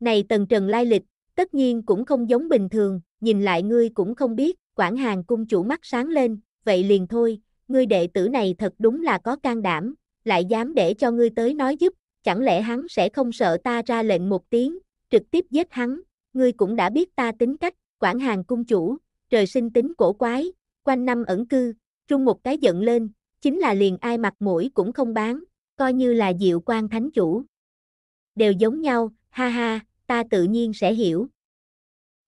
A: Này tần trần lai lịch, tất nhiên cũng không giống bình thường, nhìn lại ngươi cũng không biết, quản hàng cung chủ mắt sáng lên, vậy liền thôi, ngươi đệ tử này thật đúng là có can đảm, lại dám để cho ngươi tới nói giúp, chẳng lẽ hắn sẽ không sợ ta ra lệnh một tiếng, trực tiếp giết hắn, ngươi cũng đã biết ta tính cách, quản hàng cung chủ, trời sinh tính cổ quái, quanh năm ẩn cư, trung một cái giận lên, chính là liền ai mặt mũi cũng không bán, coi như là diệu quan thánh chủ. Đều giống nhau, ha ha, ta tự nhiên sẽ hiểu.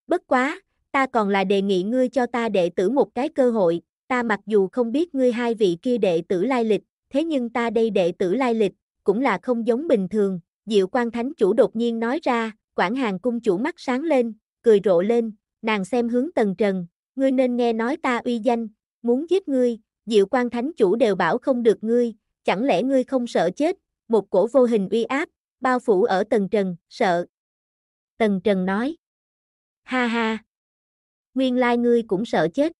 A: Bất quá, ta còn là đề nghị ngươi cho ta đệ tử một cái cơ hội, ta mặc dù không biết ngươi hai vị kia đệ tử lai lịch, thế nhưng ta đây đệ tử lai lịch, cũng là không giống bình thường, Diệu quan Thánh chủ đột nhiên nói ra, quản Hàng cung chủ mắt sáng lên, cười rộ lên, nàng xem hướng Tần Trần, ngươi nên nghe nói ta uy danh, muốn giết ngươi, Diệu Quan Thánh Chủ đều bảo không được ngươi, chẳng lẽ ngươi không sợ chết, một cổ vô hình uy áp, bao phủ ở tầng Trần, sợ. Tần Trần nói. Ha ha. Nguyên lai ngươi cũng sợ chết.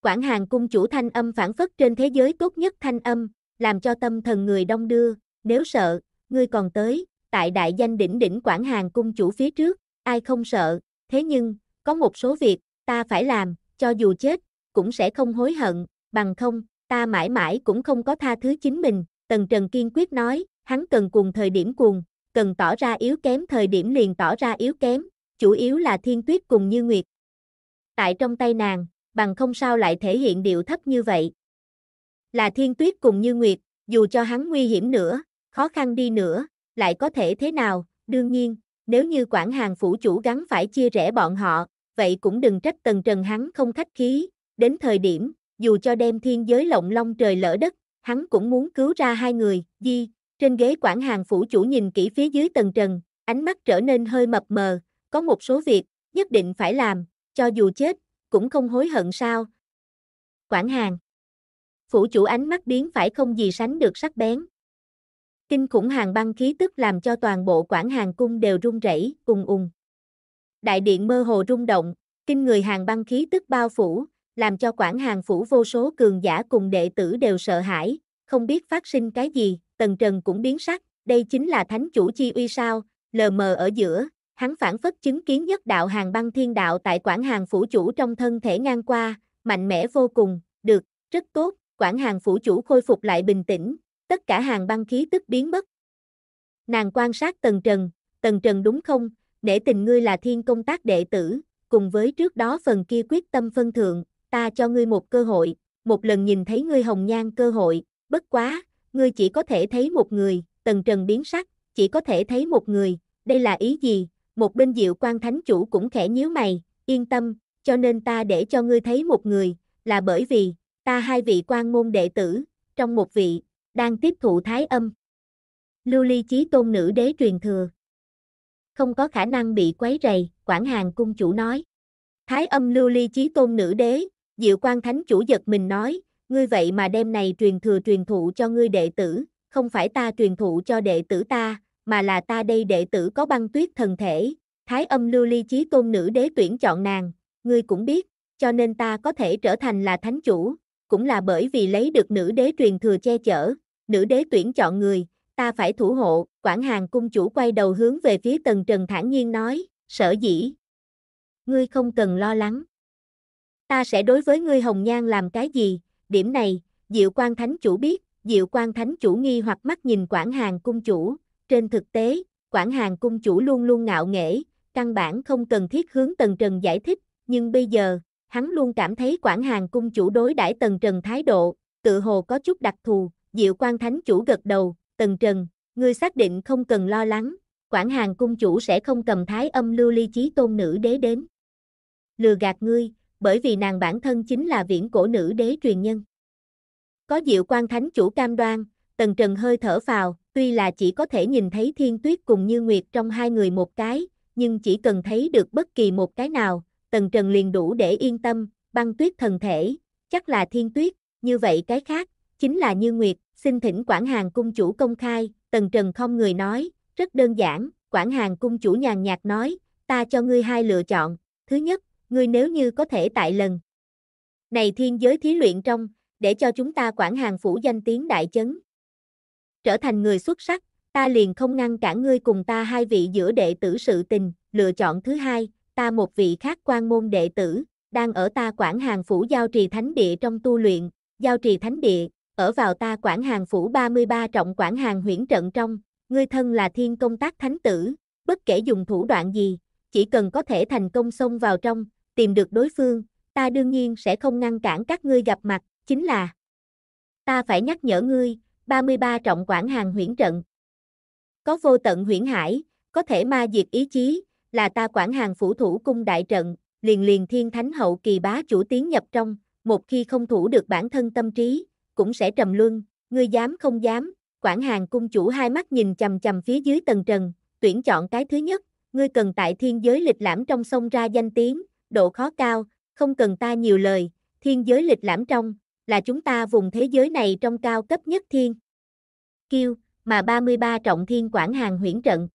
A: Quảng hàng cung chủ thanh âm phản phất trên thế giới tốt nhất thanh âm, làm cho tâm thần người đông đưa, nếu sợ, ngươi còn tới, tại đại danh đỉnh đỉnh Quảng hàng cung chủ phía trước, ai không sợ, thế nhưng, có một số việc, ta phải làm, cho dù chết, cũng sẽ không hối hận, bằng không, ta mãi mãi cũng không có tha thứ chính mình, Tần Trần kiên quyết nói, hắn cần cùng thời điểm cuồng, cần tỏ ra yếu kém thời điểm liền tỏ ra yếu kém, chủ yếu là thiên tuyết cùng như nguyệt. Tại trong tay nàng, bằng không sao lại thể hiện điệu thấp như vậy. Là thiên tuyết cùng như nguyệt, dù cho hắn nguy hiểm nữa, khó khăn đi nữa, lại có thể thế nào, đương nhiên, nếu như quản hàng phủ chủ gắn phải chia rẽ bọn họ, vậy cũng đừng trách tần trần hắn không khách khí, đến thời điểm, dù cho đem thiên giới lộng long trời lỡ đất, hắn cũng muốn cứu ra hai người, di, trên ghế quản hàng phủ chủ nhìn kỹ phía dưới tầng trần, ánh mắt trở nên hơi mập mờ, có một số việc, nhất định phải làm, cho dù chết, cũng không hối hận sao. Quản hàng Phủ chủ ánh mắt biến phải không gì sánh được sắc bén. Kinh khủng hàng băng khí tức làm cho toàn bộ quản hàng cung đều run rẩy, ùng ùng. Đại điện mơ hồ rung động, kinh người hàng băng khí tức bao phủ, làm cho quản hàng phủ vô số cường giả cùng đệ tử đều sợ hãi, không biết phát sinh cái gì, tần trần cũng biến sắc, đây chính là thánh chủ chi uy sao, lờ mờ ở giữa, hắn phản phất chứng kiến nhất đạo hàng băng thiên đạo tại quản hàng phủ chủ trong thân thể ngang qua, mạnh mẽ vô cùng, được, rất tốt, Quản hàng phủ chủ khôi phục lại bình tĩnh, tất cả hàng băng khí tức biến mất. Nàng quan sát tần trần, tần trần đúng không, để tình ngươi là thiên công tác đệ tử, cùng với trước đó phần kia quyết tâm phân thượng, ta cho ngươi một cơ hội, một lần nhìn thấy ngươi hồng nhan cơ hội, bất quá, ngươi chỉ có thể thấy một người, tần trần biến sắc, chỉ có thể thấy một người, đây là ý gì, một bên diệu quan thánh chủ cũng khẽ nhíu mày, yên tâm, cho nên ta để cho ngươi thấy một người, là bởi vì, ta hai vị quan môn đệ tử, trong một vị, đang tiếp thụ thái âm. Lưu ly chí tôn nữ đế truyền thừa. Không có khả năng bị quấy rầy, quản Hàng cung chủ nói. Thái âm lưu ly chí tôn nữ đế, Diệu quan Thánh chủ giật mình nói, ngươi vậy mà đem này truyền thừa truyền thụ cho ngươi đệ tử, không phải ta truyền thụ cho đệ tử ta, mà là ta đây đệ tử có băng tuyết thần thể, thái âm lưu ly chí tôn nữ đế tuyển chọn nàng, ngươi cũng biết, cho nên ta có thể trở thành là thánh chủ, cũng là bởi vì lấy được nữ đế truyền thừa che chở, nữ đế tuyển chọn người, ta phải thủ hộ, quản hàng cung chủ quay đầu hướng về phía tần trần thản nhiên nói, sở dĩ. Ngươi không cần lo lắng. Ta sẽ đối với ngươi hồng nhan làm cái gì? Điểm này, Diệu Quan Thánh Chủ biết, Diệu Quan Thánh Chủ nghi hoặc mắt nhìn Quản Hàng Cung Chủ. Trên thực tế, Quản Hàng Cung Chủ luôn luôn ngạo nghễ, căn bản không cần thiết hướng Tần Trần giải thích, nhưng bây giờ, hắn luôn cảm thấy Quản Hàng Cung Chủ đối đãi Tần Trần thái độ, tự hồ có chút đặc thù, Diệu Quan Thánh Chủ gật đầu, Tần Trần, ngươi xác định không cần lo lắng, Quản Hàng Cung Chủ sẽ không cầm thái âm lưu ly chí tôn nữ đế đến. Lừa gạt ngươi, bởi vì nàng bản thân chính là viễn cổ nữ đế truyền nhân. Có diệu quan thánh chủ cam đoan, Tần Trần hơi thở phào, tuy là chỉ có thể nhìn thấy thiên tuyết cùng như nguyệt trong hai người một cái, nhưng chỉ cần thấy được bất kỳ một cái nào, Tần Trần liền đủ để yên tâm, băng tuyết thần thể, chắc là thiên tuyết, như vậy cái khác, chính là như nguyệt, xin thỉnh quản Hàng Cung Chủ công khai, Tần Trần không người nói, rất đơn giản, quản Hàng Cung Chủ nhàn nhạt nói, ta cho ngươi hai lựa chọn, thứ nhất, ngươi nếu như có thể tại lần này thiên giới thí luyện trong, để cho chúng ta quản hàng phủ danh tiếng đại chấn. Trở thành người xuất sắc, ta liền không ngăn cản ngươi cùng ta hai vị giữa đệ tử sự tình, lựa chọn thứ hai, ta một vị khác quan môn đệ tử, đang ở ta quản hàng phủ giao trì thánh địa trong tu luyện, giao trì thánh địa, ở vào ta quản hàng phủ 33 trọng quản hàng huyển trận trong, ngươi thân là thiên công tác thánh tử, bất kể dùng thủ đoạn gì, chỉ cần có thể thành công xông vào trong, tìm được đối phương, ta đương nhiên sẽ không ngăn cản các ngươi gặp mặt, chính là ta phải nhắc nhở ngươi, 33 trọng quản hàng huyễn trận. Có vô tận huyễn hải, có thể ma diệt ý chí, là ta quản hàng phủ thủ cung đại trận, liền liền thiên thánh hậu kỳ bá chủ tiến nhập trong, một khi không thủ được bản thân tâm trí, cũng sẽ trầm luân, ngươi dám không dám, quản hàng cung chủ hai mắt nhìn chầm chầm phía dưới tầng trần, tuyển chọn cái thứ nhất, ngươi cần tại thiên giới lịch lãm trong sông ra danh tiếng, độ khó cao, không cần ta nhiều lời, thiên giới lịch lãm trong, là chúng ta vùng thế giới này trong cao cấp nhất thiên. Kiêu, mà 33 trọng thiên quản hàng huyễn trận.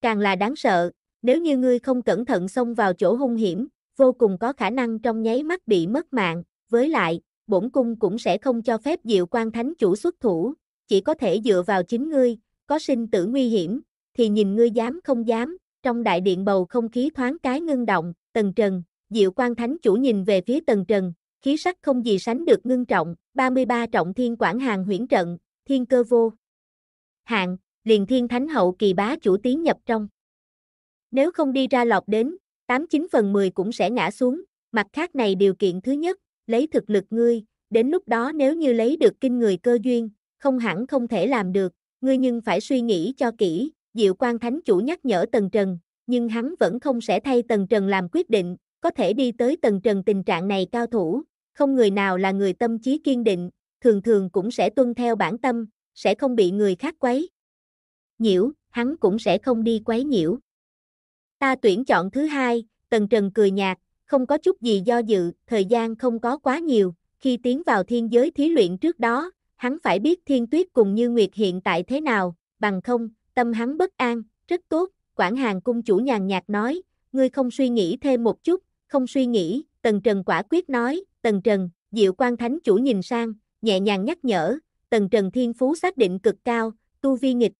A: Càng là đáng sợ, nếu như ngươi không cẩn thận xông vào chỗ hung hiểm, vô cùng có khả năng trong nháy mắt bị mất mạng, với lại, bổn cung cũng sẽ không cho phép diệu quan thánh chủ xuất thủ, chỉ có thể dựa vào chính ngươi, có sinh tử nguy hiểm, thì nhìn ngươi dám không dám, trong đại điện bầu không khí thoáng cái ngưng động, Tần Trần, Diệu Quan Thánh Chủ nhìn về phía Tần Trần, khí sắc không gì sánh được ngưng trọng, 33 trọng thiên quản hàng huyễn trận, thiên cơ vô. Hạng, liền thiên thánh hậu kỳ bá chủ tiến nhập trong. Nếu không đi ra lọt đến, 89 phần 10 cũng sẽ ngã xuống, mặt khác này điều kiện thứ nhất, lấy thực lực ngươi, đến lúc đó nếu như lấy được kinh người cơ duyên, không hẳn không thể làm được, ngươi nhưng phải suy nghĩ cho kỹ, Diệu Quan Thánh Chủ nhắc nhở Tần Trần, nhưng hắn vẫn không sẽ thay Tần Trần làm quyết định, có thể đi tới Tần Trần tình trạng này cao thủ, không người nào là người tâm trí kiên định, thường thường cũng sẽ tuân theo bản tâm, sẽ không bị người khác quấy. Nhiễu, hắn cũng sẽ không đi quấy nhiễu. Ta tuyển chọn thứ hai, Tần Trần cười nhạt, không có chút gì do dự, thời gian không có quá nhiều, khi tiến vào thiên giới thí luyện trước đó, hắn phải biết thiên tuyết cùng như nguyệt hiện tại thế nào, bằng không, tâm hắn bất an, rất tốt, Quảng Hàng cung chủ nhàn nhạt nói, ngươi không suy nghĩ thêm một chút, không suy nghĩ, Tần Trần quả quyết nói, Tần Trần, Diệu Quan Thánh chủ nhìn sang, nhẹ nhàng nhắc nhở, Tần Trần thiên phú xác định cực cao, tu vi nghịch.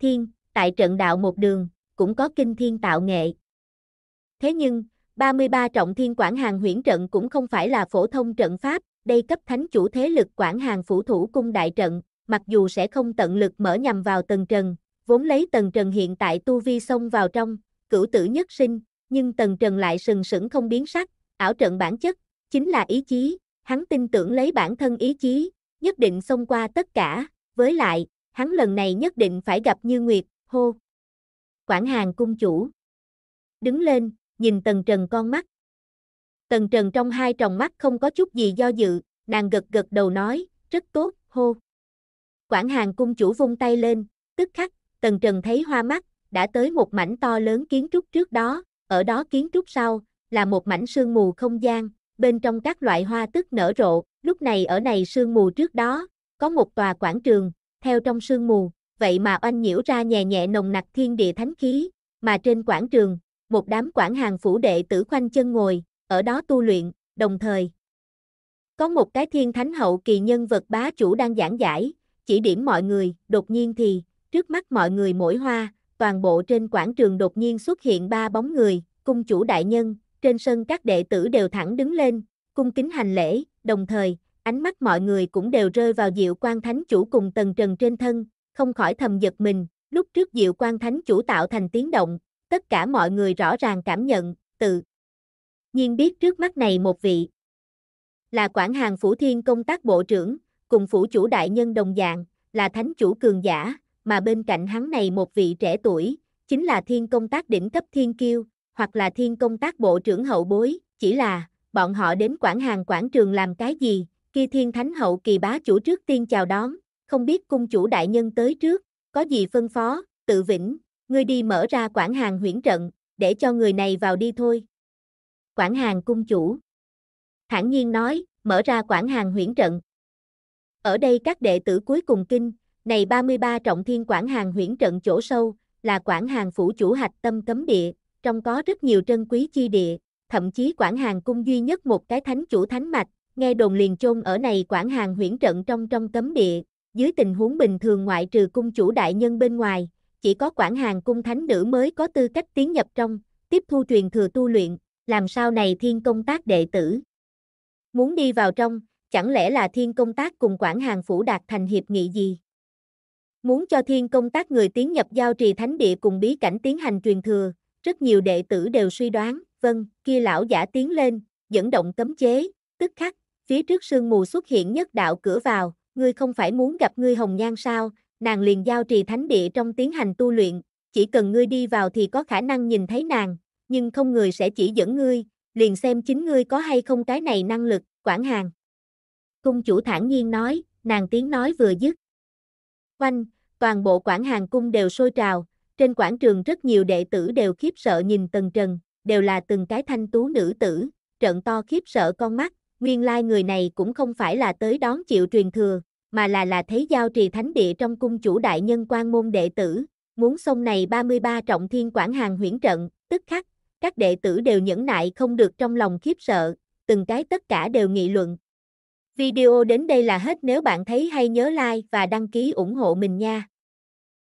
A: Thiên, tại trận đạo một đường, cũng có kinh thiên tạo nghệ. Thế nhưng, 33 trọng thiên quảng hàng huyển trận cũng không phải là phổ thông trận pháp, đây cấp thánh chủ thế lực quảng hàng phủ thủ cung đại trận, mặc dù sẽ không tận lực mở nhằm vào Tần Trần, vốn lấy Tần Trần hiện tại tu vi xông vào trong, cửu tử nhất sinh, nhưng Tần Trần lại sừng sững không biến sắc, ảo trận bản chất, chính là ý chí, hắn tin tưởng lấy bản thân ý chí, nhất định xông qua tất cả, với lại, hắn lần này nhất định phải gặp Như Nguyệt, hô. Quảng Hàng cung chủ. Đứng lên, nhìn Tần Trần con mắt. Tần Trần trong hai tròng mắt không có chút gì do dự, nàng gật gật đầu nói, rất tốt, hô. Quảng Hàng cung chủ vung tay lên, tức khắc, Tần Trần thấy hoa mắt, đã tới một mảnh to lớn kiến trúc trước đó, ở đó kiến trúc sau, là một mảnh sương mù không gian, bên trong các loại hoa tức nở rộ, lúc này ở này sương mù trước đó, có một tòa quảng trường, theo trong sương mù, vậy mà anh nhiễu ra nhẹ nhẹ nồng nặc thiên địa thánh khí, mà trên quảng trường, một đám quảng hàng phủ đệ tử khoanh chân ngồi, ở đó tu luyện, đồng thời. Có một cái thiên thánh hậu kỳ nhân vật bá chủ đang giảng giải, chỉ điểm mọi người, đột nhiên thì, Trước mắt mọi người mỗi hoa, toàn bộ trên quảng trường đột nhiên xuất hiện ba bóng người, cung chủ đại nhân, trên sân các đệ tử đều thẳng đứng lên, cung kính hành lễ, đồng thời, ánh mắt mọi người cũng đều rơi vào Diệu Quan Thánh chủ cùng Tần Trần trên thân, không khỏi thầm giật mình, lúc trước Diệu Quan Thánh chủ tạo thành tiếng động, tất cả mọi người rõ ràng cảm nhận, tự nhiên biết trước mắt này một vị là quản Hàng Phủ Thiên công tác bộ trưởng, cùng phủ chủ đại nhân đồng dạng, là thánh chủ cường giả, mà bên cạnh hắn này một vị trẻ tuổi, chính là thiên công tác đỉnh cấp thiên kiêu, hoặc là thiên công tác bộ trưởng hậu bối, chỉ là, bọn họ đến quảng hàng quảng trường làm cái gì, kia thiên thánh hậu kỳ bá chủ trước tiên chào đón, không biết cung chủ đại nhân tới trước, có gì phân phó, tự vĩnh, ngươi đi mở ra quảng hàng huyển trận, để cho người này vào đi thôi. Quảng hàng cung chủ thản nhiên nói, mở ra quảng hàng huyển trận. Ở đây các đệ tử cuối cùng kinh, này 33 trọng thiên quảng hàng huyển trận chỗ sâu, là quảng hàng phủ chủ hạch tâm cấm địa, trong có rất nhiều trân quý chi địa, thậm chí quảng hàng cung duy nhất một cái thánh chủ thánh mạch, nghe đồn liền chôn ở này quảng hàng huyển trận trong trong cấm địa, dưới tình huống bình thường ngoại trừ cung chủ đại nhân bên ngoài, chỉ có quảng hàng cung thánh nữ mới có tư cách tiến nhập trong, tiếp thu truyền thừa tu luyện, làm sao này thiên công tác đệ tử. Muốn đi vào trong, chẳng lẽ là thiên công tác cùng quảng hàng phủ đạt thành hiệp nghị gì? Muốn cho thiên công tác người tiến nhập giao trì thánh địa cùng bí cảnh tiến hành truyền thừa, rất nhiều đệ tử đều suy đoán, vâng, kia lão giả tiến lên, dẫn động cấm chế, tức khắc, phía trước sương mù xuất hiện nhất đạo cửa vào, ngươi không phải muốn gặp ngươi hồng nhan sao, nàng liền giao trì thánh địa trong tiến hành tu luyện, chỉ cần ngươi đi vào thì có khả năng nhìn thấy nàng, nhưng không người sẽ chỉ dẫn ngươi, liền xem chính ngươi có hay không cái này năng lực, quản hàng. Cung chủ thản nhiên nói, nàng tiếng nói vừa dứt. Quanh, toàn bộ quảng hàng cung đều sôi trào, trên quảng trường rất nhiều đệ tử đều khiếp sợ nhìn Tần Trần, đều là từng cái thanh tú nữ tử, trận to khiếp sợ con mắt, nguyên lai người này cũng không phải là tới đón chịu truyền thừa, mà là là thấy giao trì thánh địa trong cung chủ đại nhân quan môn đệ tử, muốn sông này 33 trọng thiên quảng hàng huyển trận, tức khắc, các đệ tử đều nhẫn nại không được trong lòng khiếp sợ, từng cái tất cả đều nghị luận. Video đến đây là hết nếu bạn thấy hay nhớ like và đăng ký ủng hộ mình nha.